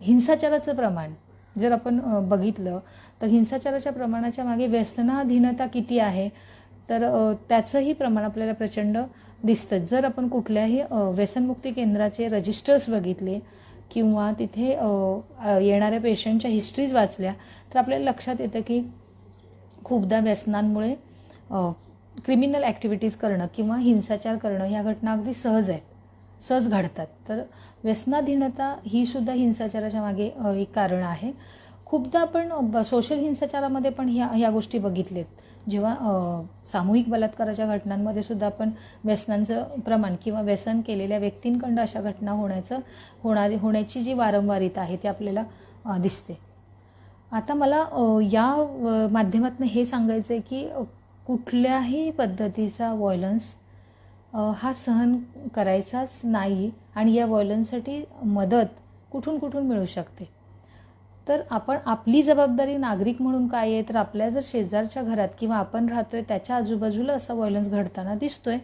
[SPEAKER 1] हिंसाचाराचं प्रमाण जर आपण बघितलं तर हिंसाचाराच्या प्रमाणाच्या मागे व्यसनाधीनता किती आहे तर त्याचंही प्रमाण आपल्याला प्रचंड दिसतं जर आपण कुठल्याही व्यसनमुक्ती केंद्राचे रजिस्टर्स बघितले किंवा तिथे येणाऱ्या पेशंटच्या हिस्ट्रीज वाचल्या तर आपल्याला लक्षात येतं की खूपदा व्यसनांमुळे क्रिमिनल ॲक्टिव्हिटीज करणं किंवा हिंसाचार करणं ह्या घटना अगदी सहज आहेत सहज घडतात तर व्यसनाधीनता ही सुद्धा हिंसाचाराच्या मागे एक कारण आहे खूपदा आपण सोशल हिंसाचारामध्ये पण ह्या ह्या गोष्टी बघितलेत जेव्हा सामूहिक बलात्काराच्या घटनांमध्ये सुद्धा आपण व्यसनांचं प्रमाण किंवा व्यसन केलेल्या व्यक्तींकडं अशा घटना होण्याचं होणारी होण्याची जी वारंवारिता आहे ती आपल्याला दिसते आता मला या माध्यमातून हे सांगायचं आहे की कुठल्याही पद्धतीचा व्हॉयलन्स हा सहन करायचाच नाही आणि या वॉयलन्ससाठी मदत कुठून कुठून मिळू शकते तर आपण आपली जबाबदारी नागरिक म्हणून काय आहे तर आपल्या जर शेजारच्या घरात किंवा आपण राहतोय त्याच्या आजूबाजूला असा वॉयलन्स घडताना दिसतोय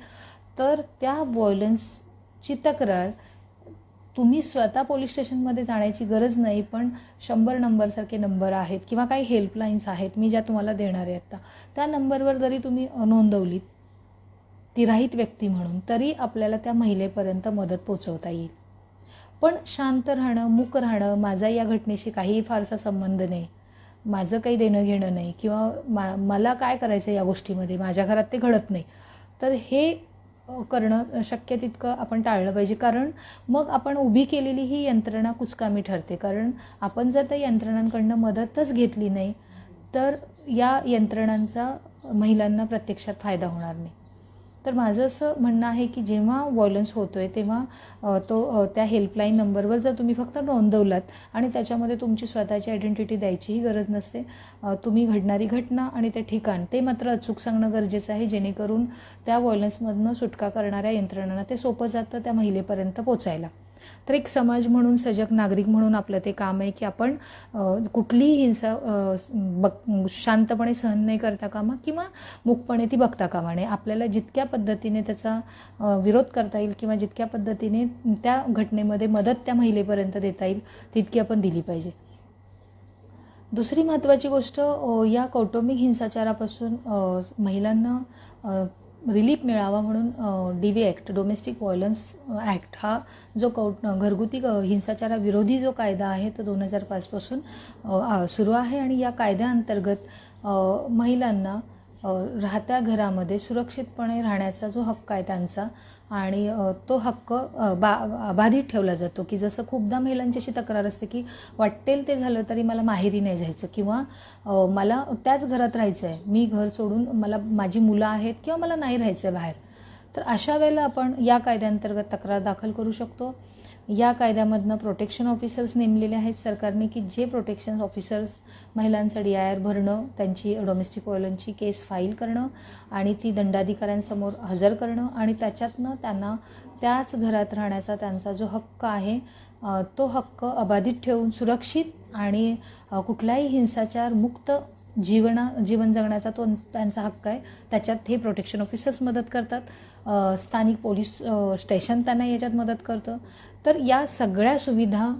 [SPEAKER 1] तर त्या वॉयलन्सची तक्रार तुम्ही स्वतः पोलीस स्टेशनमध्ये जाण्याची गरज नाही पण शंभर नंबरसारखे नंबर आहेत किंवा काही हेल्पलाईन्स आहेत मी ज्या तुम्हाला देणार आहे आत्ता त्या नंबरवर जरी तुम्ही नोंदवलीत ती व्यक्ती म्हणून तरी आपल्याला त्या महिलेपर्यंत मदत पोचवता येईल पण शांत राहणं मूक राहणं माझा या घटनेशी काहीही फारसा संबंध नाही माझं काही देणं घेणं नाही किंवा मा मला काय करायचं या गोष्टीमध्ये माझ्या घरात ते घडत नाही तर हे करणं शक्य तितकं आपण टाळलं पाहिजे कारण मग आपण उभी केलेली ही यंत्रणा कुचकामी ठरते कारण आपण जर त्या यंत्रणांकडनं मदतच घेतली नाही तर या यंत्रणांचा महिलांना प्रत्यक्षात फायदा होणार नाही तर माझं असं म्हणणं आहे की जेव्हा वॉयलन्स होतो आहे तेव्हा तो त्या हेल्पलाईन नंबरवर जर तुम्ही फक्त नोंदवलात आणि त्याच्यामध्ये तुमची स्वतःची आयडेंटिटी द्यायचीही गरज नसते तुम्ही घडणारी घटना आणि ते ठिकाण ते मात्र अचूक सांगणं गरजेचं आहे जेणेकरून त्या व्हॉयलन्समधनं सुटका करणाऱ्या यंत्रणांना ते सोपं जातं त्या महिलेपर्यंत पोचायला तर एक समाज म्हणून सजग नागरिक म्हणून आपलं ते काम आहे की आपण कुठलीही हिंसा बघ शांतपणे सहन नाही करता कामा किंवा मुकपणे ती बघता कामा नये आपल्याला जितक्या पद्धतीने त्याचा विरोध करता येईल किंवा जितक्या पद्धतीने त्या घटनेमध्ये मदत त्या महिलेपर्यंत देता येईल तितकी आपण दिली पाहिजे दुसरी महत्त्वाची गोष्ट या कौटुंबिक हिंसाचारापासून महिलांना रिलीफ मिळावा म्हणून D V act domestic violence act हा जो कौट घरगुती हिंसाचाराविरोधी जो कायदा आहे तो दोन हजार पाचपासून सुरू आहे आणि या कायद्याअंतर्गत महिलांना राहत्या घरामध्ये सुरक्षितपणे राहण्याचा जो हक्क आहे त्यांचा आणि तो हक्क बा बाधित ठेवला जातो की जसं खूपदा महिलांची अशी तक्रार असते की वाटेल ते झालं तरी मला माहेरी नाही जायचं किंवा मला त्याच घरात राहायचं आहे मी घर सोडून मला माझी मुलं आहेत किंवा मला नाही राहायचं आहे बाहेर तर अशा वेळेला आपण या कायद्याअंतर्गत तक्रार दाखल करू शकतो या कायद्यामधनं प्रोटेक्शन ऑफिसर्स नेमलेले आहेत सरकारने की जे प्रोटेक्शन ऑफिसर्स आय आर भरणं त्यांची डोमेस्टिक व्हायलन्सची केस फाईल करणं आणि ती दंडाधिकाऱ्यांसमोर हजर करणं आणि त्याच्यातनं त्यांना त्याच घरात राहण्याचा त्यांचा जो हक्क आहे तो हक्क अबाधित ठेवून सुरक्षित आणि कुठलाही हिंसाचार मुक्त जीवना जीवन जगण्याचा तो त्यांचा हक्क आहे त्याच्यात हे प्रोटेक्शन ऑफिसर्स मदत करतात स्थानिक पोलीस स्टेशन त्यांना याच्यात मदत करतं तर या सगळ्या सुविधा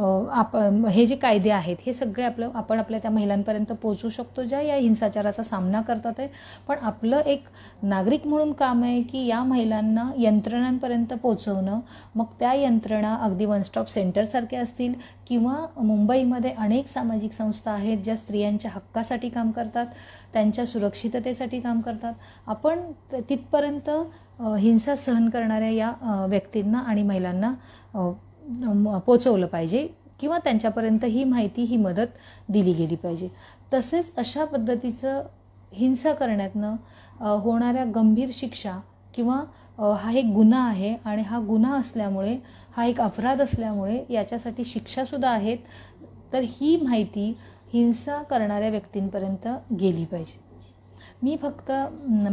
[SPEAKER 1] आप हे जे कायदे आहेत हे सगळे आपलं आपण आपल्या त्या महिलांपर्यंत पोचू शकतो ज्या या हिंसाचाराचा सामना करतात आहे पण आपलं एक नागरिक म्हणून काम आहे की या महिलांना यंत्रणांपर्यंत पोचवणं मग त्या यंत्रणा अगदी वन स्टॉप सेंटरसारख्या असतील किंवा मुंबईमध्ये अनेक सामाजिक संस्था आहेत ज्या स्त्रियांच्या हक्कासाठी काम करतात त्यांच्या सुरक्षिततेसाठी काम करतात आपण तिथपर्यंत हिंसा सहन करणाऱ्या या व्यक्तींना आणि महिलांना पोचवलं पाहिजे किंवा त्यांच्यापर्यंत ही माहिती ही मदत दिली गेली पाहिजे तसेच अशा पद्धतीचं हिंसा करण्यातनं होणाऱ्या गंभीर शिक्षा किंवा हा एक गुन्हा आहे आणि हा गुन्हा असल्यामुळे हा एक अपराध असल्यामुळे याच्यासाठी शिक्षासुद्धा आहेत तर ही माहिती हिंसा करणाऱ्या व्यक्तींपर्यंत गेली पाहिजे मी फक्त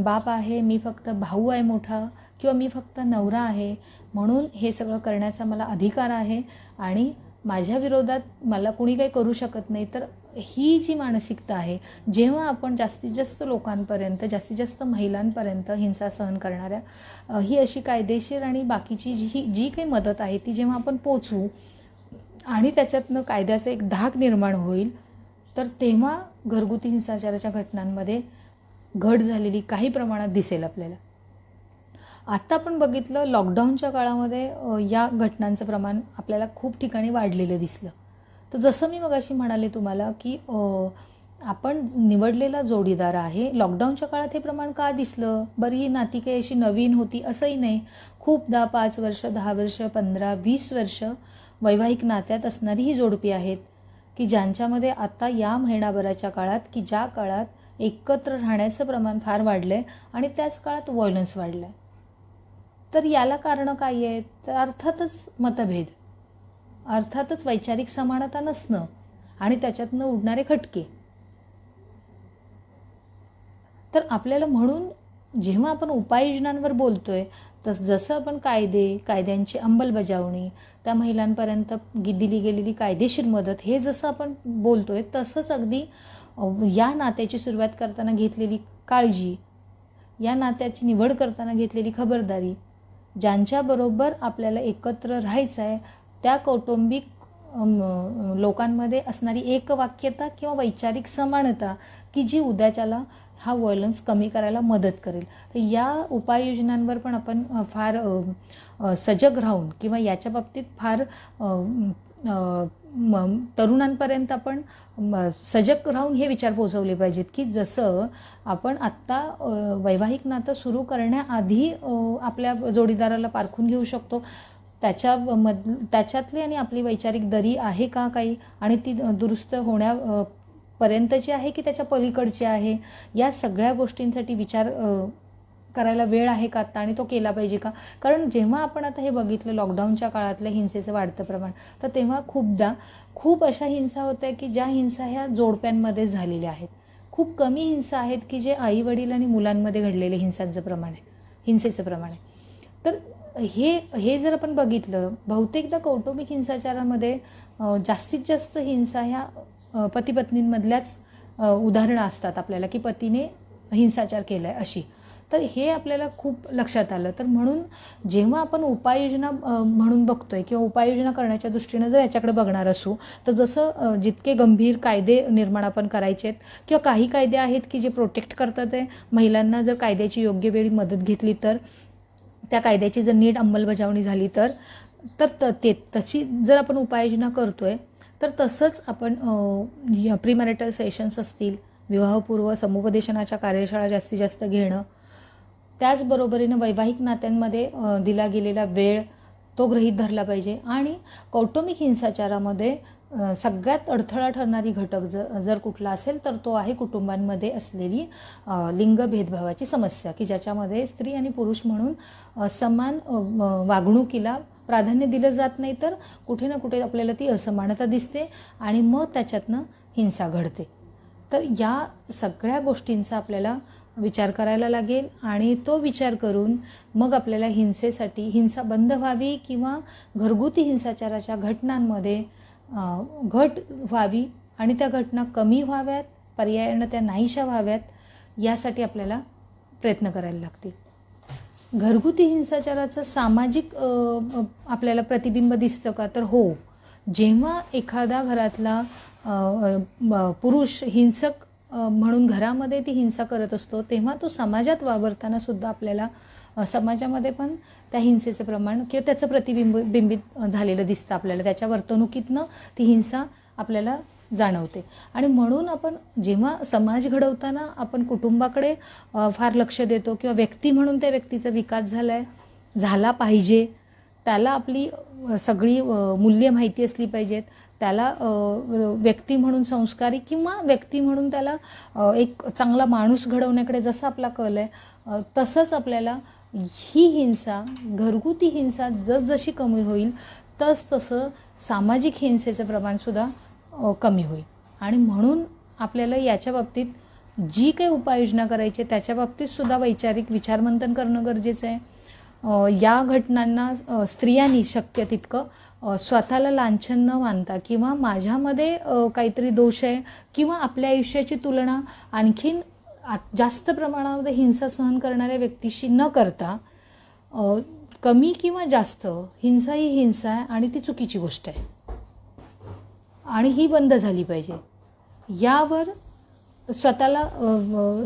[SPEAKER 1] बाप आहे मी फक्त भाऊ आहे मोठा किंवा मी फक्त नवरा आहे म्हणून हे सगळं करण्याचा मला अधिकार आहे आणि माझ्या विरोधात मला कुणी काही करू शकत नाही तर ही जी मानसिकता आहे जेव्हा आपण जास्तीत जास्त लोकांपर्यंत जास्तीत जास्त महिलांपर्यंत हिंसा सहन करणाऱ्या ही अशी कायदेशीर आणि बाकीची जी जी काही मदत आहे ती जेव्हा आपण पोचवू आणि त्याच्यातनं कायद्याचं एक धाक निर्माण होईल तर तेव्हा घरगुती हिंसाचाराच्या घटनांमध्ये घट झालेली काही प्रमाणात दिसेल आपल्याला आत्ता आपण बघितलं लॉकडाऊनच्या काळामध्ये या घटनांचं प्रमाण आपल्याला खूप ठिकाणी वाढलेलं दिसलं तर जसं मी मग अशी म्हणाले तुम्हाला की आपण निवडलेला जोडीदार आहे लॉकडाऊनच्या काळात हे प्रमाण का दिसलं बरी ही नाती काही अशी नवीन होती असंही नाही खूपदा पाच वर्ष दहा वर्ष पंधरा वीस वर्ष वैवाहिक नात्यात असणारी ही जोडपी आहेत की ज्यांच्यामध्ये आत्ता या महिनाभराच्या काळात की ज्या काळात एकत्र राहण्याचं प्रमाण फार वाढलं आहे आणि त्याच काळात व्हॉयलन्स वाढलं आहे तर याला कारणं काय आहेत तर अर्थातच मतभेद अर्थातच वैचारिक समानता नसणं आणि त्याच्यातनं उडणारे खटके तर आपल्याला म्हणून जेव्हा आपण उपाययोजनांवर बोलतोय तस जसं आपण कायदे कायद्यांची अंमलबजावणी त्या महिलांपर्यंत दिली गेलेली कायदेशीर मदत हे जसं आपण बोलतोय तसंच अगदी या नात्याची सुरुवात करताना घेतलेली काळजी या नात्याची निवड करताना घेतलेली खबरदारी ज्यांच्याबरोबर आपल्याला एकत्र राहायचं आहे त्या कौटुंबिक लोकांमध्ये असणारी एकवाक्यता किंवा वैचारिक समानता की जी उद्याच्याला हा व्हायलन्स कमी करायला मदत करेल तर या उपाययोजनांवर पण आपण फार सजग राहून किंवा याच्या बाबतीत फार म तरुणांपर्यंत आपण सजग राहून हे विचार पोचवले पाहिजेत की जसं आपण आत्ता वैवाहिक नातं सुरू करण्याआधी आपल्या जोडीदाराला पारखून घेऊ शकतो त्याच्या मध त्याच्यातली आणि आपली वैचारिक दरी आहे का काही आणि ती दुरुस्त होण्या पर्यंतची आहे की त्याच्या पलीकडची आहे या सगळ्या गोष्टींसाठी विचार करायला वेळ आहे का आत्ता आणि तो केला पाहिजे का कारण जेव्हा आपण आता हे बघितलं लॉकडाऊनच्या काळातलं हिंसेचं वाढतं प्रमाण तर तेव्हा खूपदा खूप अशा हिंसा होत्या की ज्या हिंसा ह्या जोडप्यांमध्ये झालेल्या आहेत खूप कमी हिंसा आहेत की जे आई वडील आणि मुलांमध्ये घडलेले हिंसांचं प्रमाण आहे हिंसेचं प्रमाण आहे तर हे हे जर आपण बघितलं बहुतेकदा कौटुंबिक हिंसाचारामध्ये जास्तीत जास्त हिंसा ह्या पतीपत्नींमधल्याच उदाहरणं असतात आपल्याला की पतीने हिंसाचार केला आहे अशी तर हे आपल्याला खूप लक्षात आलं तर म्हणून जेव्हा आपण उपाययोजना म्हणून बघतोय किंवा उपाययोजना करण्याच्या दृष्टीनं जर याच्याकडे बघणार असू तर जसं जितके गंभीर कायदे निर्माण आपण करायचे आहेत किंवा काही कायदे आहेत की जे प्रोटेक्ट करतात आहे महिलांना जर कायद्याची योग्य वेळी मदत घेतली तर त्या कायद्याची जर नीट अंमलबजावणी झाली तर तर ते तशी जर आपण उपाययोजना करतोय तर तसंच आपण प्रीमॅरिटल सेशन्स असतील विवाहपूर्व समुपदेशनाच्या कार्यशाळा जास्तीत जास्त घेणं त्याचबरोबरीनं वैवाहिक नात्यांमध्ये दिला गेलेला वेळ तो गृहीत धरला पाहिजे आणि कौटुंबिक हिंसाचारामध्ये सगळ्यात अडथळा ठरणारी घटक जर कुठला असेल तर तो आहे कुटुंबांमध्ये असलेली लिंग भेदभावाची समस्या की ज्याच्यामध्ये स्त्री आणि पुरुष म्हणून समान वागणुकीला प्राधान्य दिलं जात नाही तर कुठे ना कुठे आपल्याला ती असमानता दिसते आणि मग त्याच्यातनं हिंसा घडते तर या सगळ्या गोष्टींचा आपल्याला विचार करायला लागेल आणि तो विचार करून मग आपल्याला हिंसेसाठी हिंसा बंद व्हावी किंवा घरगुती हिंसाचाराच्या घटनांमध्ये घट व्हावी आणि त्या घटना कमी व्हाव्यात पर्यायानं त्या नाहीशा व्हाव्यात यासाठी आपल्याला प्रयत्न करायला लागतील घरगुती हिंसाचाराचं सामाजिक आपल्याला प्रतिबिंब दिसतं का तर हो जेव्हा एखादा घरातला पुरुष हिंसक म्हणून घरामध्ये ती हिंसा करत असतो तेव्हा तो समाजात वावरताना सुद्धा आपल्याला समाजामध्ये पण त्या हिंसेचं प्रमाण किंवा त्याचं प्रतिबिंब बिंबित झालेलं दिसतं आपल्याला त्याच्या वर्तणुकीतनं ती हिंसा आपल्याला जाणवते आणि म्हणून आपण जेव्हा समाज घडवताना आपण कुटुंबाकडे फार लक्ष देतो किंवा व्यक्ती म्हणून त्या व्यक्तीचा विकास झाला आहे झाला पाहिजे त्याला आपली सगळी मूल्य माहिती असली पाहिजेत त्याला व्यक्ती म्हणून संस्कारी किंवा व्यक्ती म्हणून त्याला एक चांगला माणूस घडवण्याकडे जसं आपला कल आहे तसंच आपल्याला ही हिंसा घरगुती हिंसा जसजशी कमी होईल तस तसं सामाजिक हिंसेचं प्रमाणसुद्धा कमी होईल आणि म्हणून आपल्याला याच्या बाबतीत जी काही उपाययोजना करायची आहे त्याच्या बाबतीतसुद्धा वैचारिक विचारमंथन करणं गरजेचं आहे या घटनांना स्त्रियांनी शक्य तितकं स्वतःला लांछन न मानता किंवा माझ्यामध्ये काहीतरी दोष आहे किंवा आपल्या आयुष्याची तुलना आणखीन जास्त प्रमाणामध्ये हिंसा सहन करणाऱ्या व्यक्तीशी न करता कमी किंवा जास्त हिंसा ही हिंसा आहे आणि ती चुकीची गोष्ट आहे आणि ही बंद झाली पाहिजे यावर स्वतःला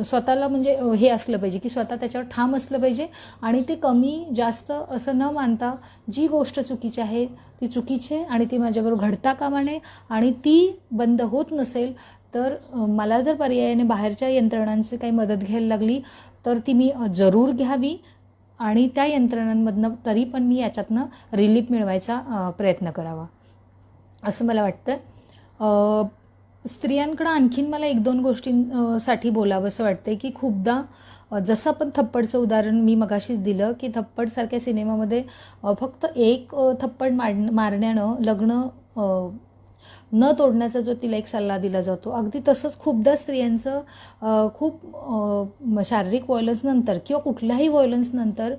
[SPEAKER 1] स्वतःला म्हणजे हे असलं पाहिजे की स्वतः त्याच्यावर ठाम असलं पाहिजे आणि ते कमी जास्त असं न मानता जी गोष्ट चुकीची आहे ती चुकीची आहे आणि ती माझ्याबरोबर घडता कामा नये आणि ती बंद होत नसेल तर मला जर पर्यायाने बाहेरच्या यंत्रणांची काही मदत घ्यायला लागली तर ती मी जरूर घ्यावी आणि त्या यंत्रणांमधनं तरी पण मी याच्यातनं रिलीफ मिळवायचा प्रयत्न करावा असं मला वाटतं स्त्रियांकडं आणखीन मला एक दोन गोष्टींसाठी असं वाटते की खूपदा जसं पण थप्पडचं उदाहरण मी मगाशीच दिलं की थप्पडसारख्या सिनेमामध्ये फक्त एक थप्पड मार मारण्यानं लग्न न तोडण्याचा जो तिला एक सल्ला दिला जातो अगदी तसंच खूपदा स्त्रियांचं खूप शारीरिक व्हायलन्सनंतर किंवा कुठल्याही व्हायलन्सनंतर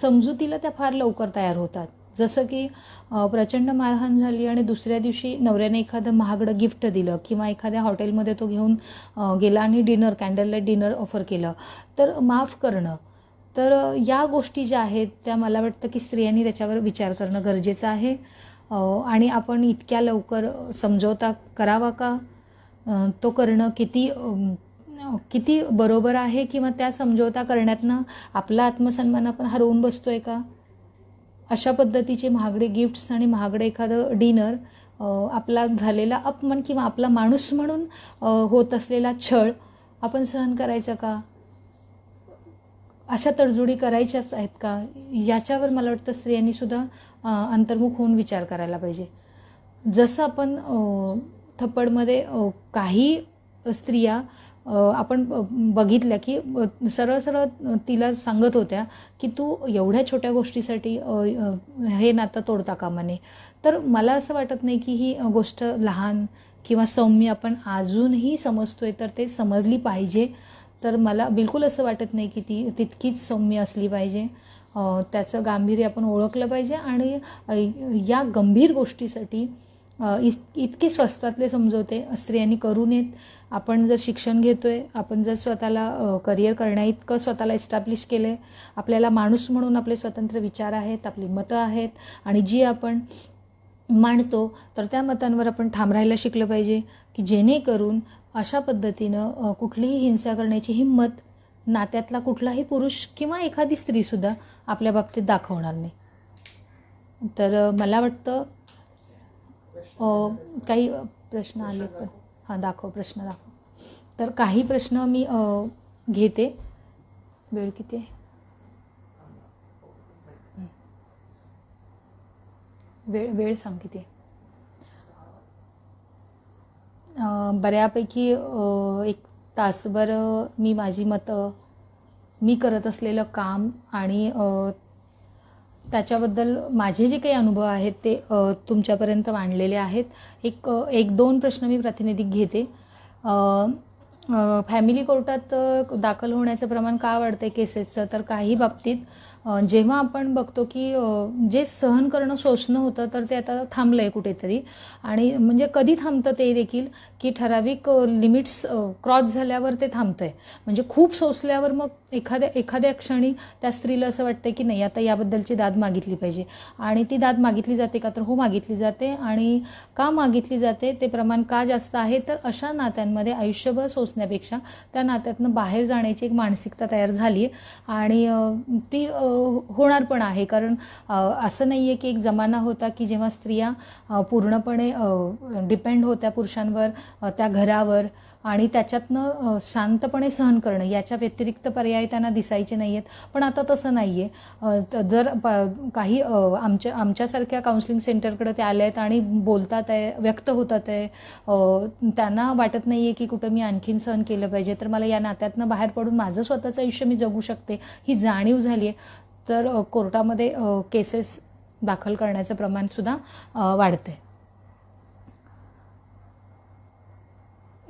[SPEAKER 1] समजुतीला त्या फार लवकर तयार होतात जसं की प्रचंड मारहाण झाली आणि दुसऱ्या दिवशी नवऱ्याने एखादं महागडं गिफ्ट दिलं किंवा एखाद्या हॉटेलमध्ये तो घेऊन गेला आणि डिनर कॅन्डललाईट डिनर ऑफर केलं तर माफ करणं तर या गोष्टी ज्या आहेत त्या मला वाटतं की स्त्रियांनी त्याच्यावर विचार करणं गरजेचं आहे आणि आपण इतक्या लवकर समजवता करावा का तो करणं किती किती बरोबर आहे किंवा त्या समजवता करण्यातनं आपला आत्मसन्मान आपण हरवून बसतो आहे का अशा पद्धतीचे महागडे गिफ्ट्स आणि महागडे एखादं डिनर आपला झालेला अपमान किंवा आपला माणूस म्हणून होत असलेला छळ आपण सहन करायचा का अशा तडजोडी करायच्याच आहेत का याच्यावर मला वाटतं स्त्रियांनी सुद्धा अंतर्मुख होऊन विचार करायला पाहिजे जसं आपण थप्पडमध्ये काही स्त्रिया आपण बघितल्या की सरळ सरळ तिला सांगत होत्या की तू एवढ्या छोट्या गोष्टीसाठी हे नातं तोडता कामाने तर मला असं वाटत नाही की ही गोष्ट लहान किंवा सौम्य आपण अजूनही समजतोय तर ते समजली पाहिजे तर मला बिलकुल असं वाटत नाही की ती तितकीच सौम्य असली पाहिजे त्याचं गांभीर्य आपण ओळखलं पाहिजे आणि या गंभीर गोष्टीसाठी इत इतके स्वस्तातले समजवते स्त्रियांनी करू नयेत आपण जर शिक्षण घेतो आहे आपण जर स्वतःला करिअर करण्या इतकं स्वतःला एस्टॅब्लिश केलं आहे आपल्याला माणूस म्हणून आपले स्वतंत्र विचार आहेत आपली मतं आहेत आणि जी आपण मांडतो तर त्या मतांवर आपण ठाम राहायला शिकलं पाहिजे की जेणेकरून अशा पद्धतीनं कुठलीही हिंसा करण्याची हिंमत नात्यातला कुठलाही पुरुष किंवा एखादी स्त्रीसुद्धा आपल्या बाबतीत दाखवणार नाही तर मला वाटतं काही प्रश्न आले पण हां दाखव प्रश्न दाखव तर काही प्रश्न मी घेते वेळ किती आहे वेळ वेळ सांग किती बऱ्यापैकी एक तासभर मी माझी मतं मी करत असलेलं काम आणि त्याच्याबद्दल माझे जे काही अनुभव आहेत ते तुमच्यापर्यंत मांडलेले आहेत एक एक दोन प्रश्न मी प्रातिनिधिक घेते फॅमिली कोर्टात दाखल होण्याचं प्रमाण का वाढतं आहे केसेसचं तर काही बाबतीत जेव्हा आपण बघतो की जे सहन करणं सोसणं होतं तर ते आता थांबलं आहे कुठेतरी आणि म्हणजे कधी थांबतं ते देखील की ठराविक लिमिट्स क्रॉस झाल्यावर ते थांबतं आहे म्हणजे खूप सोसल्यावर मग एखाद्या एखाद्या क्षणी त्या स्त्रीला असं वाटतं की नाही आता याबद्दलची दाद मागितली पाहिजे आणि ती दाद मागितली जाते का तर हो मागितली जाते आणि का मागितली जाते ते प्रमाण का जास्त आहे तर अशा नात्यांमध्ये आयुष्यभर सोसण्यापेक्षा त्या नात्यातनं बाहेर जाण्याची एक मानसिकता तयार झाली आणि ती होणार पण आहे कारण असं नाही आहे की एक जमाना होता की जेव्हा स्त्रिया पूर्णपणे डिपेंड होत्या पुरुषांवर त्या घरावर आणि त्याच्यातनं शांतपणे सहन करणं याच्या व्यतिरिक्त पर्याय त्यांना दिसायचे नाही आहेत पण आता तसं नाही आहे जर प काही आमच्या आमच्यासारख्या काउन्सलिंग सेंटरकडे ते आल्या आहेत आणि बोलतात आहे व्यक्त होतात आहे त्यांना वाटत नाही आहे की कुठं मी आणखीन सहन केलं पाहिजे तर मला या नात्यातनं बाहेर पडून माझं स्वतःचं आयुष्य मी जगू शकते ही जाणीव झाली आहे तर कोर्टामध्ये केसेस दाखल करण्याचं प्रमाणसुद्धा वाढते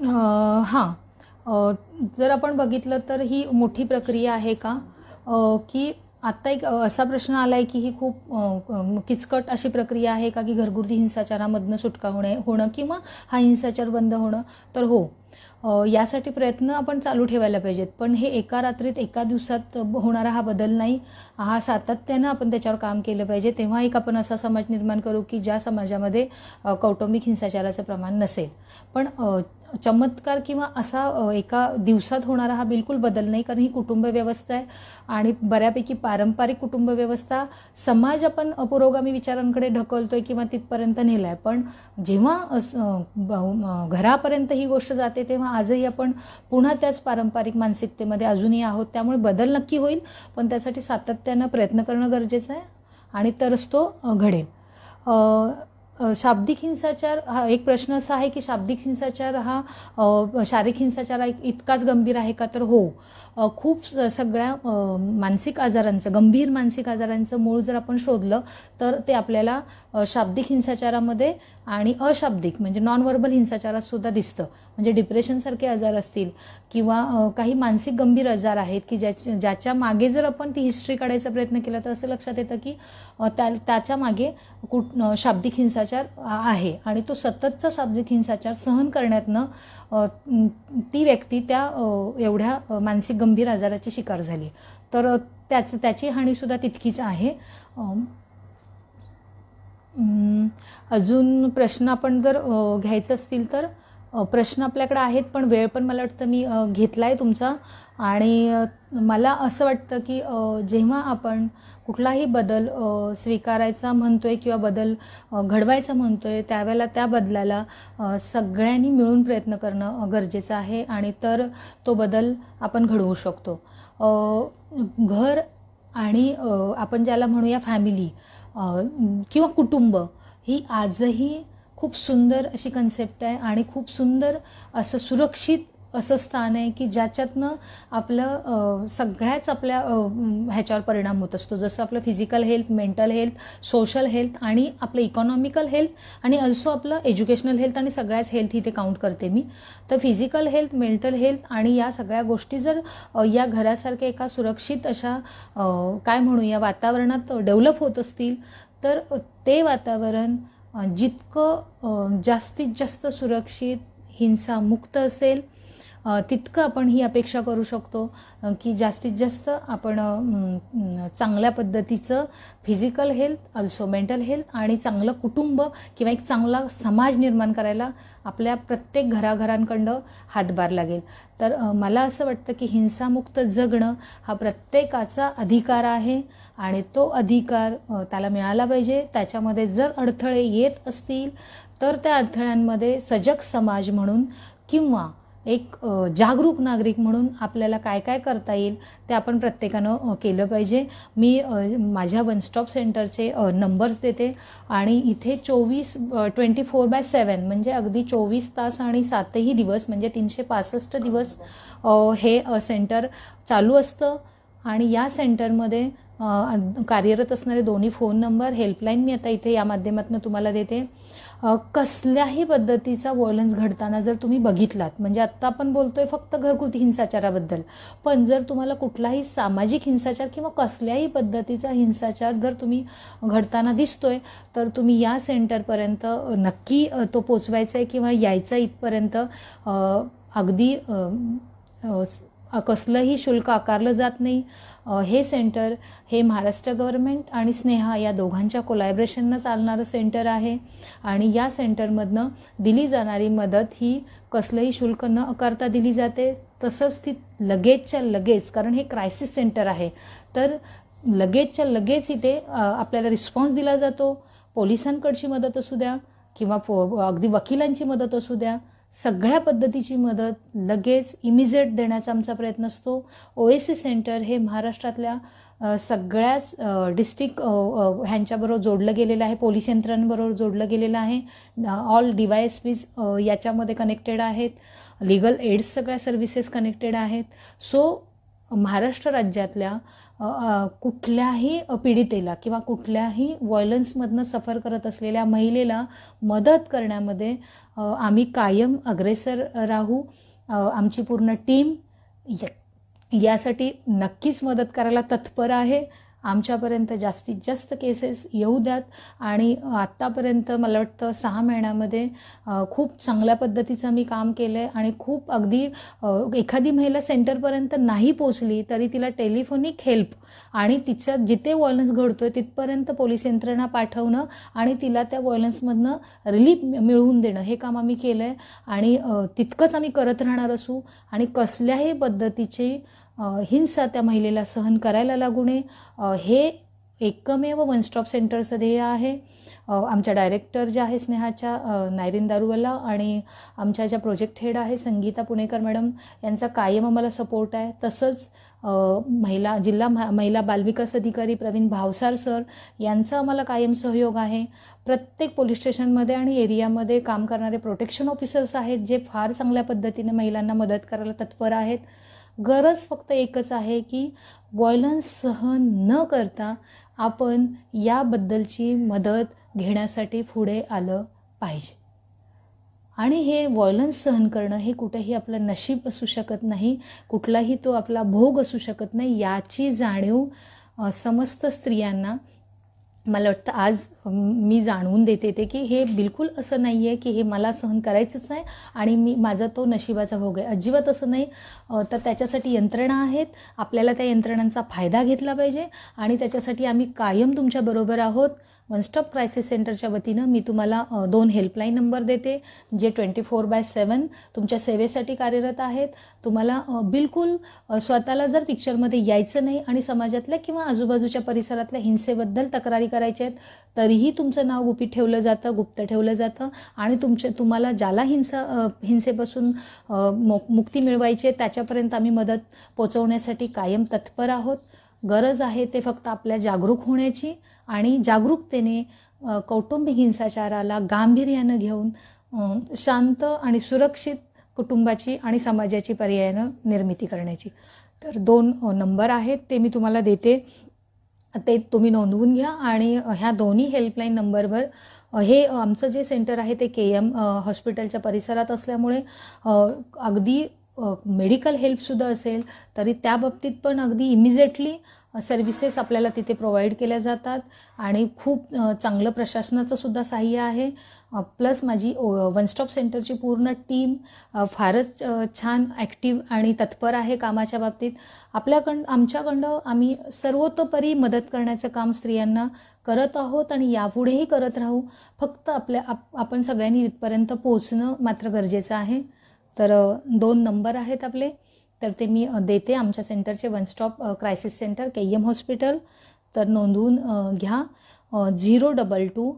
[SPEAKER 1] हां जर आपण बघितलं तर ही मोठी प्रक्रिया आहे का की आत्ता एक असा प्रश्न आला आहे की ही खूप किचकट अशी प्रक्रिया आहे का की घरगुती हिंसाचारामधनं सुटका होणे होणं किंवा हा हिंसाचार बंद होणं तर हो यासाठी प्रयत्न आपण चालू ठेवायला पाहिजेत पण हे एका रात्रीत एका दिवसात होणारा हा बदल नाही हा सातत्यानं आपण त्याच्यावर काम केलं पाहिजे तेव्हा एक आपण असा समाज निर्माण करू की ज्या समाजामध्ये कौटुंबिक हिंसाचाराचं प्रमाण नसेल पण चमत्कार किंवा असा एका दिवसात होणारा हा बिलकुल बदल नाही कारण ही कुटुंब व्यवस्था आहे आणि बऱ्यापैकी पारंपरिक कुटुंब व्यवस्था समाज आपण पुरोगामी विचारांकडे ढकलतो आहे किंवा तिथपर्यंत नेला आहे पण जेव्हा घरापर्यंत ही गोष्ट जाते तेव्हा आजही आपण पुन्हा त्याच पारंपरिक मानसिकतेमध्ये अजूनही आहोत त्यामुळे बदल नक्की होईल पण त्यासाठी सातत्यानं प्रयत्न करणं गरजेचं आहे आणि तरच तो घडेल शाब्दिक हिंसाचार हा एक प्रश्न असा आहे की शाब्दिक हिंसाचार हा शारीरिक हिंसाचार इतकाच गंभीर आहे का तर हो खूप सगळ्या मानसिक आजारांचं गंभीर मानसिक आजारांचं मूळ जर आपण शोधलं तर ते आपल्याला शाब्दिक हिंसाचारामध्ये आणि अशाब्दिक म्हणजे नॉन व्हर्बल हिंसाचारातसुद्धा दिसतं म्हणजे डिप्रेशनसारखे आजार असतील किंवा काही मानसिक गंभीर आजार आहेत की ज्याच्या ज्याच्या मागे जर आपण ती हिस्ट्री काढायचा प्रयत्न केला तर असं लक्षात येतं की त्या त्याच्या मागे कुठ शाब्दिक हिंसाचार आहे आणि तो सततचा शाब्दिक हिंसाचार सहन करण्यातनं ती व्यक्ती त्या एवढ्या मानसिक गंभीर आजाराची शिकार झाली तर त्याच त्याची हानीसुद्धा तितकीच आहे अजून प्रश्न आपण जर घ्यायचे असतील तर प्रश्न आपल्याकडे आहेत पण वेळ पण मला वाटतं मी घेतला आहे तुमचा आणि मला असं वाटतं की जेव्हा आपण कुठलाही बदल स्वीकारायचा म्हणतो आहे किंवा बदल घडवायचा म्हणतो आहे त्यावेळेला त्या बदलाला सगळ्यांनी मिळून प्रयत्न करणं गरजेचं आहे आणि तर तो बदल आपण घडवू शकतो घर आणि आपण ज्याला म्हणूया फॅमिली किंवा कुटुंब ही आजही खूप सुंदर अशी कन्सेप्ट आहे आणि खूप सुंदर असं सुरक्षित असं स्थान आहे की ज्याच्यातनं आपलं सगळ्याच आपल्या ह्याच्यावर परिणाम होत असतो जसं आपलं physical health mental health social health आणि आपलं इकॉनॉमिकल हेल्थ आणि अल्सो आपलं एज्युकेशनल हेल्थ आणि सगळ्याच हेल्थ इथे काउंट करते मी तर फिजिकल हेल्थ मेंटल हेल्थ आणि या सगळ्या गोष्टी जर या घरासारख्या एका सुरक्षित अशा काय म्हणूया वातावरणात डेव्हलप होत असतील तर ते वातावरण जितकं जास्तीत जास्त सुरक्षित हिंसामुक्त असेल तितकं आपण ही अपेक्षा करू शकतो की जास्तीत जास्त आपण चांगल्या पद्धतीचं physical health also mental health आणि चांगलं कुटुंब किंवा एक चांगला समाज निर्माण करायला आपल्या प्रत्येक घराघरांकडं हातभार लागेल तर मला असं वाटतं की हिंसामुक्त जगणं हा प्रत्येकाचा अधिकार आहे आणि तो अधिकार त्याला मिळाला पाहिजे त्याच्यामध्ये जर अडथळे येत असतील तर त्या अडथळ्यांमध्ये सजग समाज म्हणून किंवा एक जागरूक नागरिक म्हणून आपल्याला काय काय करता येईल ते आपण प्रत्येकानं केलं पाहिजे मी माझ्या वन स्टॉप सेंटरचे नंबर्स देते आणि इथे चोवीस ट्वेंटी फोर बाय सेवन म्हणजे अगदी चोवीस तास आणि सातही दिवस म्हणजे तीनशे पासष्ट दिवस हे सेंटर चालू असतं आणि या सेंटरमध्ये कार्यरत असणारे दोन्ही फोन नंबर हेल्पलाईन मी आता इथे या माध्यमातून तुम्हाला देते कसल्याही पद्धतीचा वॉयलन्स घडताना जर तुम्ही बघितलात म्हणजे आत्ता आपण बोलतोय फक्त घरगुती हिंसाचाराबद्दल पण जर तुम्हाला कुठलाही सामाजिक हिंसाचार किंवा कसल्याही पद्धतीचा हिंसाचार जर तुम्ही घडताना दिसतोय तर तुम्ही या सेंटरपर्यंत नक्की तो पोचवायचा आहे किंवा यायचा इथपर्यंत अगदी कसलंही शुल्क आकारलं जात नाही हे सेंटर हे महाराष्ट्र गव्हर्मेंट आणि स्नेहा या दोघांच्या कोलॅबरेशननं चालणारं सेंटर आहे आणि या सेंटरमधनं दिली जाणारी मदत ही कसलंही शुल्क न आकारता दिली जाते तसंच ती लगेचच्या लगेच कारण हे क्रायसिस सेंटर आहे तर लगेचच्या लगेच इथे आपल्याला रिस्पॉन्स दिला जातो पोलिसांकडची मदत असू द्या किंवा अगदी वकिलांची मदत असू द्या सगळ्या पद्धतीची मदत लगेच इमिजिएट देण्याचा आमचा प्रयत्न असतो ओ एस सी सेंटर हे महाराष्ट्रातल्या सगळ्याच डिस्ट्रिक्ट ह्यांच्याबरोबर जोडलं गेलेलं आहे पोलीस यंत्रांबरोबर जोडलं गेलेलं आहे ऑल डी एस पीज याच्यामध्ये कनेक्टेड आहेत लिगल एड्स सगळ्या सर्व्हिसेस कनेक्टेड आहेत सो महाराष्ट्र राज्यातल्या कुठल्याही पीडितेला किंवा कुठल्याही व्हायलन्समधनं सफर करत असलेल्या महिलेला मदत करण्यामध्ये आम्ही कायम अग्रेसर राहू आमची पूर्ण टीम यासाठी नक्कीच मदत करायला तत्पर आहे आमच्यापर्यंत जास्तीत जास्त केसेस येऊ द्यात आणि आत्तापर्यंत मला वाटतं सहा महिन्यामध्ये खूप चांगल्या पद्धतीचं मी काम केलं आहे आणि खूप अगदी एखादी महिला सेंटरपर्यंत नाही पोचली तरी तिला टेलिफोनिक हेल्प आणि तिच्या जिथे व्हॉयलन्स घडतो आहे तिथपर्यंत पोलीस यंत्रणा पाठवणं आणि तिला त्या वॉयलन्समधनं रिलीफ मिळवून देणं हे काम आम्ही केलं आहे आणि तितकंच आम्ही करत राहणार असू आणि कसल्याही पद्धतीची हिंसा त्या महिलेला सहन करायला लागू नये हे एकमेव वन स्टॉप सेंटरचं ध्येय आहे आमच्या डायरेक्टर ज्या आहे स्नेहाच्या नायरीन दारुवाला आणि आमच्या ज्या प्रोजेक्ट हेड आहे संगीता पुणेकर मॅडम यांचा कायम आम्हाला सपोर्ट आहे तसंच महिला जिल्हा महिला बालविकास अधिकारी प्रवीण भावसार सर यांचा आम्हाला कायम सहयोग आहे प्रत्येक पोलीस स्टेशनमध्ये आणि एरियामध्ये काम करणारे प्रोटेक्शन ऑफिसर्स आहेत जे फार चांगल्या पद्धतीने महिलांना मदत करायला तत्पर आहेत गरज फक्त एकच आहे की वॉयलन्स सहन न करता आपण याबद्दलची मदत घेण्यासाठी पुढे आलं पाहिजे आणि हे वॉयलन्स सहन करणं हे कुठेही आपलं नशीब असू शकत नाही कुठलाही तो आपला भोग असू शकत नाही याची जाणीव समस्त स्त्रियांना मला वाटतं आज मी जाणवून देते ते की हे बिलकुल असं नाही आहे की हे मला सहन करायचंच नाही आणि मी माझा तो नशिबाचा भोग आहे अजिबात असं नाही तर त्याच्यासाठी यंत्रणा आहेत आपल्याला त्या यंत्रणांचा फायदा घेतला पाहिजे आणि त्याच्यासाठी आम्ही कायम तुमच्याबरोबर आहोत वन स्टॉप क्रायसिस सेंटरच्या वतीनं मी तुम्हाला दोन हेल्पलाईन नंबर देते जे ट्वेंटी फोर बाय सेवन तुमच्या सेवेसाठी कार्यरत आहेत तुम्हाला बिलकुल स्वतःला जर पिक्चरमध्ये यायचं नाही आणि समाजातल्या किंवा आजूबाजूच्या परिसरातल्या हिंसेबद्दल तक्रारी करायच्या आहेत तरीही तुमचं नाव गुपित ठेवलं जातं गुप्त ठेवलं जातं आणि तुमचे तुम्हाला ज्याला हिंसा हिंसेपासून मुक्ती मिळवायची आहे त्याच्यापर्यंत आम्ही मदत पोचवण्यासाठी कायम तत्पर आहोत गरज आहे ते फक्त आपल्या जागरूक होण्याची आणि जागरूकतेने कौटुंबिक हिंसाचाराला गांभीर्यानं घेऊन शांत आणि सुरक्षित कुटुंबाची आणि समाजाची पर्यायानं निर्मिती करण्याची तर दोन नंबर आहेत ते मी तुम्हाला देते ते तुम्ही नोंदवून घ्या आणि ह्या दोन्ही हेल्पलाईन नंबरवर हे आमचं जे सेंटर आहे ते के एम हॉस्पिटलच्या परिसरात असल्यामुळे अगदी मेडिकल हेल्पसुद्धा असेल तरी त्या बाबतीत पण अगदी इमिजिएटली सर्व्हिसेस आपल्याला तिथे प्रोव्हाइड केल्या जातात आणि खूप चांगलं प्रशासनाचं सुद्धा सहाय्य आहे प्लस माझी वन स्टॉप सेंटरची पूर्ण टीम फारच छान ॲक्टिव आणि तत्पर आहे कामाच्या बाबतीत आपल्याकडं आमच्याकडं आम्ही सर्वतोपरी मदत करण्याचं काम स्त्रियांना करत आहोत आणि यापुढेही करत राहू फक्त आपल्या आप आपण सगळ्यांनी इथपर्यंत पोहोचणं मात्र गरजेचं आहे तर दोन नंबर आहेत आपले तर ते मी देते आमच्या सेंटरचे one stop crisis centre K M hospital तर नोंदवून घ्या zero double two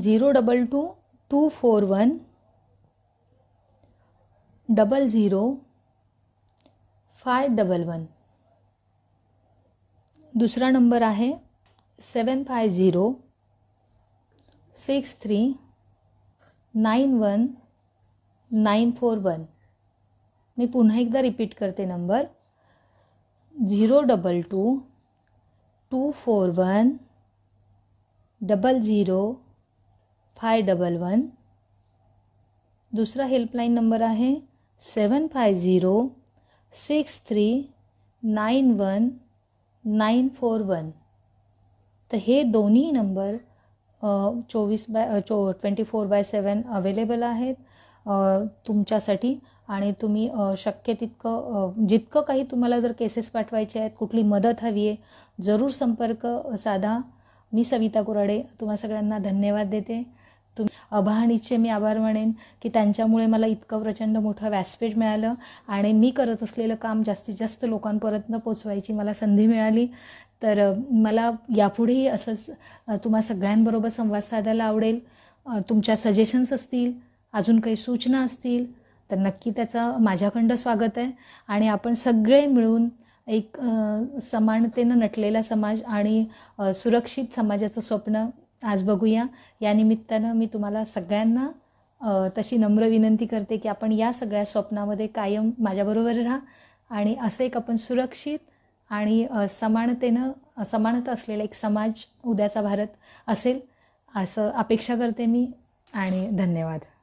[SPEAKER 1] zero double two two four one double zero five double one दुसरा नंबर आहे seven five zero six three nine one nine four one मी पुन्हा एकदा रिपीट करते number zero double two two four one double zero five double one दुसरा हेल्पलाईन नंबर आहे seven five zero six three nine one nine four one तर हे दोन्ही नंबर चोवीस बाय चो twenty four by seven available आहेत तुमच्यासाठी आणि तुम्ही शक्य तितकं जितकं काही तुम्हाला जर केसेस पाठवायचे आहेत कुठली मदत हवी आहे जरूर संपर्क साधा मी सविता कुराडे तुम्हा सगळ्यांना धन्यवाद देते तुम अभाहणीचे मी आभार मानेन की त्यांच्यामुळे मला इतकं प्रचंड मोठं व्यासपीठ मिळालं आणि मी करत असलेलं काम जास्तीत जास्त लोकांपर्यंत पोचवायची मला संधी मिळाली तर मला यापुढेही असंच तुम्हा सगळ्यांबरोबर संवाद साधायला आवडेल तुमच्या सजेशन्स असतील अजून काही सूचना असतील तर नक्की त्याचं माझ्याकडं स्वागत आहे आणि आपण सगळे मिळून एक समानतेनं नटलेला समाज आणि सुरक्षित समाजाचं स्वप्न आज बघूया या निमित्तानं मी तुम्हाला सगळ्यांना तशी नम्र विनंती करते की आपण या सगळ्या स्वप्नामध्ये कायम माझ्याबरोबर राहा आणि असं एक आपण सुरक्षित आणि समानतेनं समानता असलेला एक समाज उद्याचा भारत असेल असं अपेक्षा करते मी आणि धन्यवाद